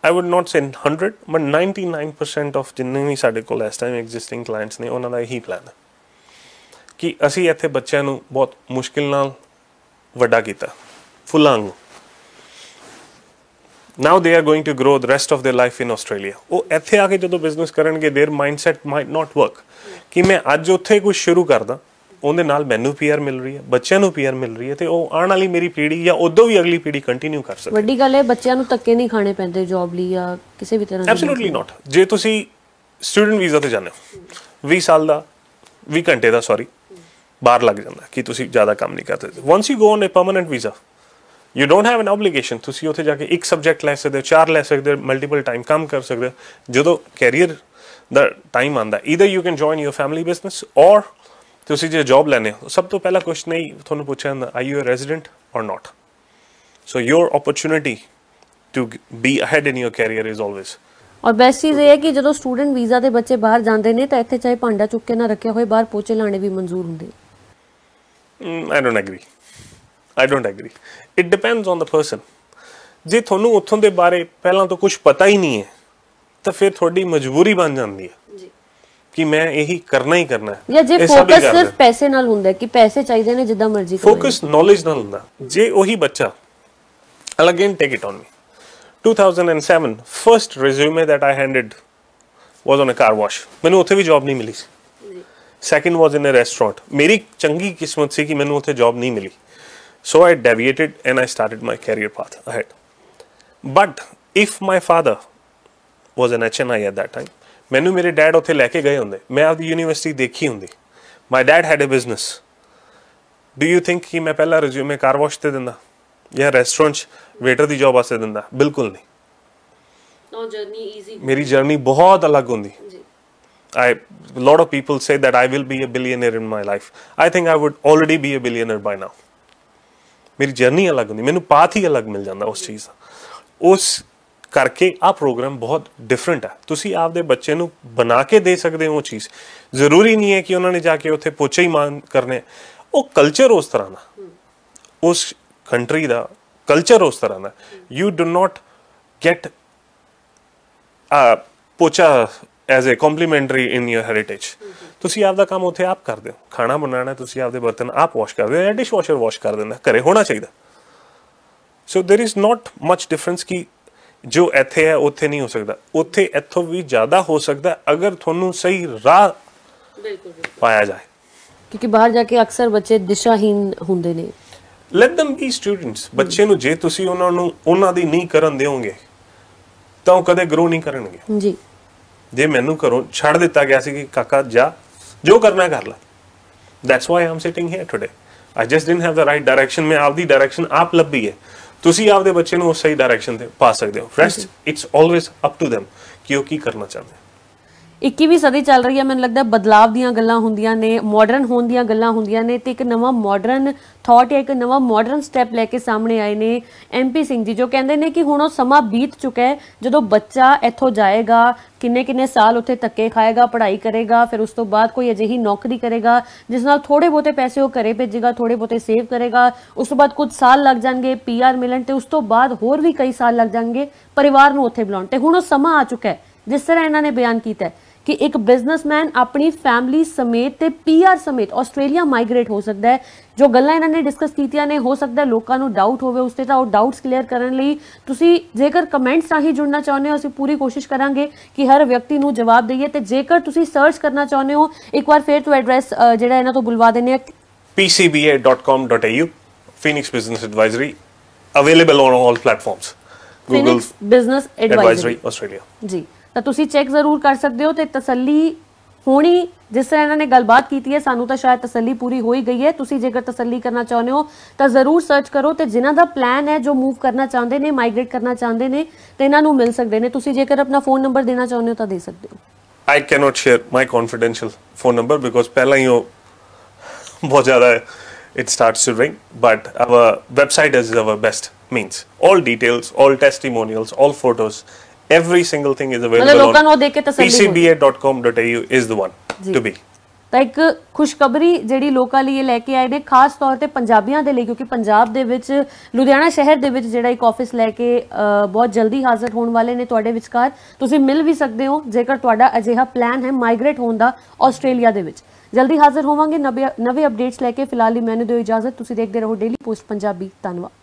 S2: I would not say 100 but 99% of ਜਿੰਨੇ ਵੀ ਸਾਡੇ ਕੋਲ ਇਸ ਟਾਈਮ ਐਗਜ਼ਿਸਟਿੰਗ ਕਲਾਇੰਟਸ ਨੇ ਉਹਨਾਂ ਦਾ ਇਹੀ ਪਲਾਨ ਹੈ ਕਿ ਅਸੀਂ ਇੱਥੇ ਬੱਚਿਆਂ ਨੂੰ ਬਹੁਤ ਮੁਸ਼ਕਿਲ ਨਾਲ ਵੱਡਾ ਕੀਤਾ ਫੁੱਲਾਂ ਨੂੰ now they are going to grow the rest of their life in Australia ਉਹ ਇੱਥੇ ਆ ਕੇ ਜਦੋਂ ਬਿਜ਼ਨਸ ਕਰਨਗੇ their mindset might not work ਕਿ ਮੈਂ ਅੱਜ ਉੱਥੇ ਕੁਝ ਸ਼ੁਰੂ ਕਰਦਾ ਉਹਦੇ ਨਾਲ ਮੈਨੂੰ ਪੀਆਰ ਮਿਲ ਰਹੀ ਹੈ ਬੱਚਿਆਂ ਨੂੰ ਪੀਆਰ ਮਿਲ ਰਹੀ ਹੈ ਤੇ ਉਹ ਆਉਣ ਵਾਲੀ ਮੇਰੀ ਪੀੜ੍ਹੀ ਜਾਂ ਉਦੋਂ ਵੀ ਅਗਲੀ ਪੀੜ੍ਹੀ ਕੰਟੀਨਿਊ ਕਰ ਸਕਦੀ
S1: ਵੱਡੀ ਗੱਲ ਹੈ ਬੱਚਿਆਂ ਨੂੰ ਤੱਕੇ ਨਹੀਂ ਖਾਣੇ ਪੈਂਦੇ ਜੌਬ ਲਈ ਜਾਂ ਕਿਸੇ ਵੀ ਤਰ੍ਹਾਂ ਐਬਸੋਲੂਟਲੀ
S2: ਨਾਟ ਜੇ ਤੁਸੀਂ ਸਟੂਡੈਂਟ ਵੀਜ਼ਾ ਤੇ ਜਾਂਦੇ ਹੋ 20 ਸਾਲ ਦਾ 20 ਘੰਟੇ ਦਾ ਸੌਰੀ ਬਾਹਰ ਲੱਗ ਜਾਂਦਾ ਕਿ ਤੁਸੀਂ ਜ਼ਿਆਦਾ ਕੰਮ ਨਹੀਂ ਕਰਦੇ once you go on a permanent visa you don't have an obligation ਤੁਸੀਂ ਉੱਥੇ ਜਾ ਕੇ ਇੱਕ ਸਬਜੈਕਟ ਲੈ ਸਕਦੇ ਹੋ ਚਾਰ ਲੈ ਸਕਦੇ ਹੋ ਮਲਟੀਪਲ ਟਾਈਮ ਕੰਮ ਕਰ ਸਕਦੇ ਹੋ ਜਦੋਂ ਕੈਰੀਅਰ ਦਾ ਟਾਈਮ ਆਂਦਾ either you can join your family business or ਤੁਸੀਂ ਜੇ ਜੌਬ ਲੈਣੇ ਹੋ ਸਭ ਤੋਂ ਪਹਿਲਾ ਕੁਐਸਚਨ ਹੀ ਤੁਹਾਨੂੰ ਪੁੱਛਿਆ ਜਾਂਦਾ are you a resident or not so your opportunity to be ahead in your career is always
S1: or best ਚੀਜ਼ ਇਹ ਹੈ ਕਿ ਜਦੋਂ ਸਟੂਡੈਂਟ ਵੀਜ਼ਾ ਦੇ ਬੱਚੇ ਬਾਹਰ ਜਾਂਦੇ ਨੇ ਤਾਂ ਇੱਥੇ ਚਾਹੇ ਭਾਂਡਾ ਚੁੱਕ ਕੇ ਨਾ ਰੱਖਿਆ ਹੋਏ ਬਾਹਰ ਪੋਚੇ ਲਾਣੇ ਵੀ ਮਨਜ਼ੂਰ ਹੁੰਦੇ
S2: I don't agree I don't agree it depends on the person ਜੇ ਤੁਹਾਨੂੰ ਉੱਥੋਂ ਦੇ ਬਾਰੇ ਪਹਿਲਾਂ ਤੋਂ ਕੁਝ ਪਤਾ ਹੀ ਨਹੀਂ ਹੈ ਤਾਂ ਫਿਰ ਤੁਹਾਡੀ ਮਜਬੂਰੀ ਬਣ ਜਾਂਦੀ ਹੈ ਕਿ ਮੈਂ ਇਹੀ ਕਰਨਾ ਹੀ ਕਰਨਾ ਹੈ ਜਾਂ ਜੇ ਫੋਕਸ ਸਿਰਫ
S1: ਪੈਸੇ ਨਾਲ ਹੁੰਦਾ ਕਿ ਪੈਸੇ ਚਾਹੀਦੇ ਨੇ ਜਿੱਦਾਂ ਮਰਜ਼ੀ ਫੋਕਸ
S2: ਨੋਲੇਜ ਨਾਲ ਹੁੰਦਾ ਜੇ ਉਹੀ ਬੱਚਾ again take it on me 2007 first resume that I handed was on a car wash ਮੈਨੂੰ ਉੱਥੇ ਵੀ ਜੌਬ ਨਹੀਂ ਮਿਲੀ ਸੀ। ਸੈਕੰਡ ਵਾਸ ਇਨ ਅ ਰੈਸਟੋਰੈਂਟ। ਮੇਰੀ ਚੰਗੀ ਕਿਸਮਤ ਸੀ ਕਿ ਮੈਨੂੰ ਉੱਥੇ ਜੌਬ ਨਹੀਂ ਮਿਲੀ। So I deviated and I started my career path ahead. But if my father was an HNI at that time ਮੈਨੂੰ ਮੇਰੇ ਡੈਡ ਉੱਥੇ ਲੈ ਕੇ ਗਏ ਹੁੰਦੇ ਮੈਂ ਆਪਦੀ ਯੂਨੀਵਰਸਿਟੀ ਦੇਖੀ ਹੁੰਦੀ my dad had a business do you think ਕਿ ਮੈਂ ਪਹਿਲਾ ਰਿਜ਼ਿਊਮੇ ਕਾਰ ਵਾਸ਼ ਤੇ ਦਿੰਦਾ ਜਾਂ ਰੈਸਟੋਰੈਂਟ 'ਚ ਵੇਟਰ ਦੀ ਜੌਬ ਆਸੇ ਦਿੰਦਾ ਬਿਲਕੁਲ ਨਹੀਂ
S1: ਨੋ ਜਰਨੀ ਈਜ਼ੀ ਮੇਰੀ
S2: ਜਰਨੀ ਬਹੁਤ ਅਲੱਗ ਹੁੰਦੀ ਜੀ I lot of people say say that will be a billionaire in my life life. Think think I already be a billionaire by by ਮੇਰੀ ਜਰਨੀ ਅਲੱਗ ਹੁੰਦੀ ਮੈਨੂੰ ਪਾਥ ਹੀ ਅਲੱਗ ਮਿਲ ਜਾਂਦਾ ਉਸ ਚੀਜ਼ ਦਾ ਉਸ ਕਰਕੇ ਆ ਪ੍ਰੋਗਰਾਮ ਬਹੁਤ ਡਿਫਰੈਂਟ ਆ ਤੁਸੀਂ ਆਪਦੇ ਬੱਚੇ ਨੂੰ ਬਣਾ ਕੇ ਦੇ ਸਕਦੇ ਹੋ ਉਹ ਚੀਜ਼ ਜ਼ਰੂਰੀ ਨਹੀਂ ਹੈ ਕਿ ਉਹਨਾਂ ਨੇ ਜਾ ਕੇ ਉੱਥੇ ਪੋਚੇ ਹੀ ਮਾਨ ਕਰਨੇ ਉਹ ਕਲਚਰ ਉਸ ਤਰ੍ਹਾਂ ਦਾ ਉਸ ਕੰਟਰੀ ਦਾ ਕਲਚਰ ਉਸ ਤਰ੍ਹਾਂ ਦਾ you do not get a ਪੋਚਾ as a complimentary in your heritage ਤੁਸੀਂ ਆਪਦਾ ਕੰਮ ਉੱਥੇ ਆਪ ਕਰਦੇ ਹੋ ਖਾਣਾ ਬਣਾਉਣਾ ਤੁਸੀਂ ਆਪਦੇ ਬਰਤਨ ਆਪ ਵਾਸ਼ ਕਰਦੇ ਹੋ ਜਾਂ ਡਿਸ਼ ਵਾਸ਼ਰ ਵਾਸ਼ ਕਰ ਦਿੰਦਾ ਘਰੇ ਹੋਣਾ ਚਾਹੀਦਾ so there is not much difference ਕਿ ਜੋ ਇੱਥੇ ਹੈ ਉੱਥੇ ਨਹੀਂ ਹੋ ਸਕਦਾ ਉੱਥੇ ਇੱਥੋਂ ਵੀ ਜ਼ਿਆਦਾ ਹੋ ਸਕਦਾ ਅਗਰ ਤੁਹਾਨੂੰ ਸਹੀ ਰਾਹ ਬਿਲਕੁਲ ਪਾਇਆ ਜਾਏ
S1: ਕਿਉਂਕਿ ਬਾਹਰ ਜਾ ਕੇ ਅਕਸਰ ਬੱਚੇ ਦਿਸ਼ਾਹੀਨ ਹੁੰਦੇ ਨੇ
S2: ਲੈਟ them be ਸਟੂਡੈਂਟਸ ਬੱਚੇ ਨੂੰ ਜੇ ਤੁਸੀਂ ਉਹਨਾਂ ਨੂੰ ਉਹਨਾਂ ਦੀ ਨਹੀਂ ਕਰਨ ਦਿਓਗੇ ਤਾਂ ਉਹ ਕਦੇ ਗਰੋ ਨਹੀਂ ਕਰਨਗੇ ਜੀ ਜੇ ਮੈਨੂੰ ਕਰੋ ਛੱਡ ਦਿੱਤਾ ਗਿਆ ਸੀ ਕਿ ਕਾਕਾ ਜਾ ਜੋ ਕਰਨਾ ਕਰ ਲੈ that's why I'm sitting here today I just didn't have the right direction ਮੈਂ ਆਪਦੀ ਡਾਇਰੈਕਸ਼ਨ ਆਪ ਲੱਭੀ ਹੈ ਤੁਸੀਂ ਆਪਦੇ ਬੱਚੇ ਨੂੰ ਉਸ ਸਹੀ ਡਾਇਰੈਕਸ਼ਨ ਤੇ ਪਾ ਸਕਦੇ ਹੋ friends it's always up to them ਕਿ ਉਹ ਕੀ ਕਰਨਾ ਚਾਹੁੰਦੇ
S1: 21ਵੀਂ ਸਦੀ ਚੱਲ ਰਹੀ ਹੈ ਮੈਨੂੰ ਲੱਗਦਾ ਬਦਲਾਵ ਦੀਆਂ ਗੱਲਾਂ ਹੁੰਦੀਆਂ ਨੇ ਮਾਡਰਨ ਹੋਣ ਦੀਆਂ ਗੱਲਾਂ ਹੁੰਦੀਆਂ ਨੇ ਤੇ ਇੱਕ ਨਵਾਂ ਮਾਡਰਨ ਥਾਟ ਹੈ ਇੱਕ ਨਵਾਂ ਮਾਡਰਨ ਸਟੈਪ ਲੈ ਕੇ ਸਾਹਮਣੇ ਆਏ ਨੇ ਐਮਪੀ ਸਿੰਘ ਜੀ ਜੋ ਕਹਿੰਦੇ ਨੇ ਕਿ ਹੁਣ ਉਹ ਸਮਾਂ ਬੀਤ ਚੁੱਕਾ ਹੈ ਜਦੋਂ ਬੱਚਾ ਇੱਥੋਂ ਜਾਏਗਾ ਕਿੰਨੇ ਕਿੰਨੇ ਸਾਲ ਉੱਥੇ ਤੱਕੇ ਖਾਏਗਾ ਪੜ੍ਹਾਈ ਕਰੇਗਾ ਫਿਰ ਉਸ ਤੋਂ ਬਾਅਦ ਕੋਈ ਅਜਿਹੀ ਨੌਕਰੀ ਕਰੇਗਾ ਜਿਸ ਨਾਲ ਥੋੜੇ ਬੋਤੇ ਪੈਸੇ ਉਹ ਘਰੇ ਭੇਜੇਗਾ ਥੋੜੇ ਬੋਤੇ ਸੇਵ ਕਰੇਗਾ ਉਸ ਤੋਂ ਬਾਅਦ ਕੁਝ ਸਾਲ ਲੱਗ ਜਾਣਗੇ ਪੀਆਰ ਮਿਲਣ ਤੇ ਉਸ ਤੋਂ ਬਾਅਦ ਹੋਰ ਵੀ ਕਈ ਸਾਲ ਲੱਗ ਜਾਣਗੇ ਪਰਿਵਾਰ ਨੂੰ ਉੱਥੇ ਬੁਲਾਉਣ ਤੇ ਹੁਣ ਉਹ ਸਮਾਂ ਆ ਚੁੱਕਾ ਹੈ ਜਿਸ ਤਰ੍ਹਾਂ ਇਹਨਾਂ ਨੇ ਬਿਆਨ ਕੀਤਾ ਹੈ ਕਿ ਇੱਕ ਬਿਜ਼ਨਸਮੈਨ ਆਪਣੀ ਫੈਮਿਲੀ ਸਮੇਤ ਤੇ ਪੀਆਰ ਸਮੇਤ ਆਸਟ੍ਰੇਲੀਆ ਮਾਈਗ੍ਰੇਟ ਹੋ ਸਕਦਾ ਹੈ ਜੋ ਗੱਲਾਂ ਇਹਨਾਂ ਨੇ ਡਿਸਕਸ ਕੀਤੀਆਂ ਨੇ ਹੋ ਸਕਦਾ ਲੋਕਾਂ ਨੂੰ ਡਾਊਟ ਹੋਵੇ ਉਸ ਤੇ ਤਾਂ ਉਹ ਡਾਊਟਸ ਕਲੀਅਰ ਕਰਨ ਲਈ ਤੁਸੀਂ ਜੇਕਰ ਕਮੈਂਟਸ ਰਾਹੀਂ ਜੁੜਨਾ ਚਾਹੁੰਦੇ ਹੋ ਅਸੀਂ ਪੂਰੀ ਕੋਸ਼ਿਸ਼ ਕਰਾਂਗੇ ਕਿ ਹਰ ਵਿਅਕਤੀ ਨੂੰ ਜਵਾਬ ਦਈਏ ਤੇ ਜੇਕਰ ਤੁਸੀਂ ਸਰਚ ਕਰਨਾ ਚਾਹੁੰਦੇ ਹੋ ਇੱਕ ਵਾਰ ਫੇਰ ਤੋਂ ਐਡਰੈਸ ਜਿਹੜਾ ਇਹਨਾਂ ਤੋਂ ਬੁਲਵਾ ਦਿੰਨੇ ਆ
S2: pcba.com.au Phoenix Business Advisory available on all platforms Google
S1: Business Advisory, Advisory Australia ਜੀ ਤਾਂ ਤੁਸੀਂ ਚੈੱਕ ਜ਼ਰੂਰ ਕਰ ਸਕਦੇ ਹੋ ਤੇ ਤਸੱਲੀ ਹੋਣੀ ਜਿਸ ਤਰ੍ਹਾਂ ਇਹਨਾਂ ਨੇ ਗੱਲਬਾਤ ਕੀਤੀ ਹੈ ਸਾਨੂੰ ਤਾਂ ਸ਼ਾਇਦ ਤਸੱਲੀ ਪੂਰੀ ਹੋ ਹੀ ਗਈ ਹੈ ਤੁਸੀਂ ਜੇਕਰ ਤਸੱਲੀ ਕਰਨਾ ਚਾਹੁੰਦੇ ਹੋ ਤਾਂ ਜ਼ਰੂਰ ਸਰਚ ਕਰੋ ਤੇ ਜਿਨ੍ਹਾਂ ਦਾ ਪਲਾਨ ਹੈ ਜੋ ਮੂਵ ਕਰਨਾ ਚਾਹੁੰਦੇ ਨੇ ਮਾਈਗ੍ਰੇਟ ਕਰਨਾ ਚਾਹੁੰਦੇ ਨੇ ਤੇ ਇਹਨਾਂ ਨੂੰ ਮਿਲ ਸਕਦੇ ਨੇ ਤੁਸੀਂ ਜੇਕਰ ਆਪਣਾ ਫੋਨ ਨੰਬਰ ਦੇਣਾ ਚਾਹੁੰਦੇ ਹੋ ਤਾਂ ਦੇ ਸਕਦੇ ਹੋ
S2: I cannot share my confidential phone number because ਪਹਿਲਾਂ ਹੀ ਉਹ ਬਹੁਤ ਜ਼ਿਆਦਾ ਹੈ it starts to ring. But our website is our best means. All details, all testimonials, all photos every single thing is available ਮਤਲਬ ਲੋਕਾਂ ਨੂੰ ਦੇਖ ਕੇ ਤਸੱਲੀ pcba.com.au is the one to be
S1: ਤਾਂ ਇੱਕ ਖੁਸ਼ਖਬਰੀ ਜਿਹੜੀ ਲੋਕਾਂ ਲਈ ਲੈ ਕੇ ਆਏ ਨੇ ਖਾਸ ਤੌਰ ਤੇ ਪੰਜਾਬੀਆਂ ਦੇ ਲਈ ਕਿਉਂਕਿ ਪੰਜਾਬ ਦੇ ਵਿੱਚ ਲੁਧਿਆਣਾ ਸ਼ਹਿਰ ਦੇ ਵਿੱਚ ਜਿਹੜਾ ਇੱਕ ਆਫਿਸ ਲੈ ਕੇ ਬਹੁਤ ਜਲਦੀ ਹਾਜ਼ਰ ਹੋਣ ਵਾਲੇ ਨੇ ਤੁਹਾਡੇ ਵਿਚਕਾਰ ਤੁਸੀਂ ਮਿਲ ਵੀ ਸਕਦੇ ਹੋ ਜੇਕਰ ਤੁਹਾਡਾ ਅਜਿਹਾ ਪਲਾਨ ਹੈ ਮਾਈਗ੍ਰੇਟ ਹੋਣ ਦਾ ਆਸਟ੍ਰੇਲੀਆ ਦੇ ਵਿੱਚ ਜਲਦੀ ਹਾਜ਼ਰ ਹੋਵਾਂਗੇ ਨਵੇਂ ਅਪਡੇਟਸ ਲੈ ਕੇ ਫਿਲਹਾਲ ਲਈ ਮੈਨੂੰ ਦਿਓ ਇਜਾਜ਼ਤ ਤੁਸੀਂ ਦੇਖਦੇ ਰਹੋ ਡੇਲੀ ਪੋਸਟ ਪੰਜਾਬੀ ਧੰਨਵਾਦ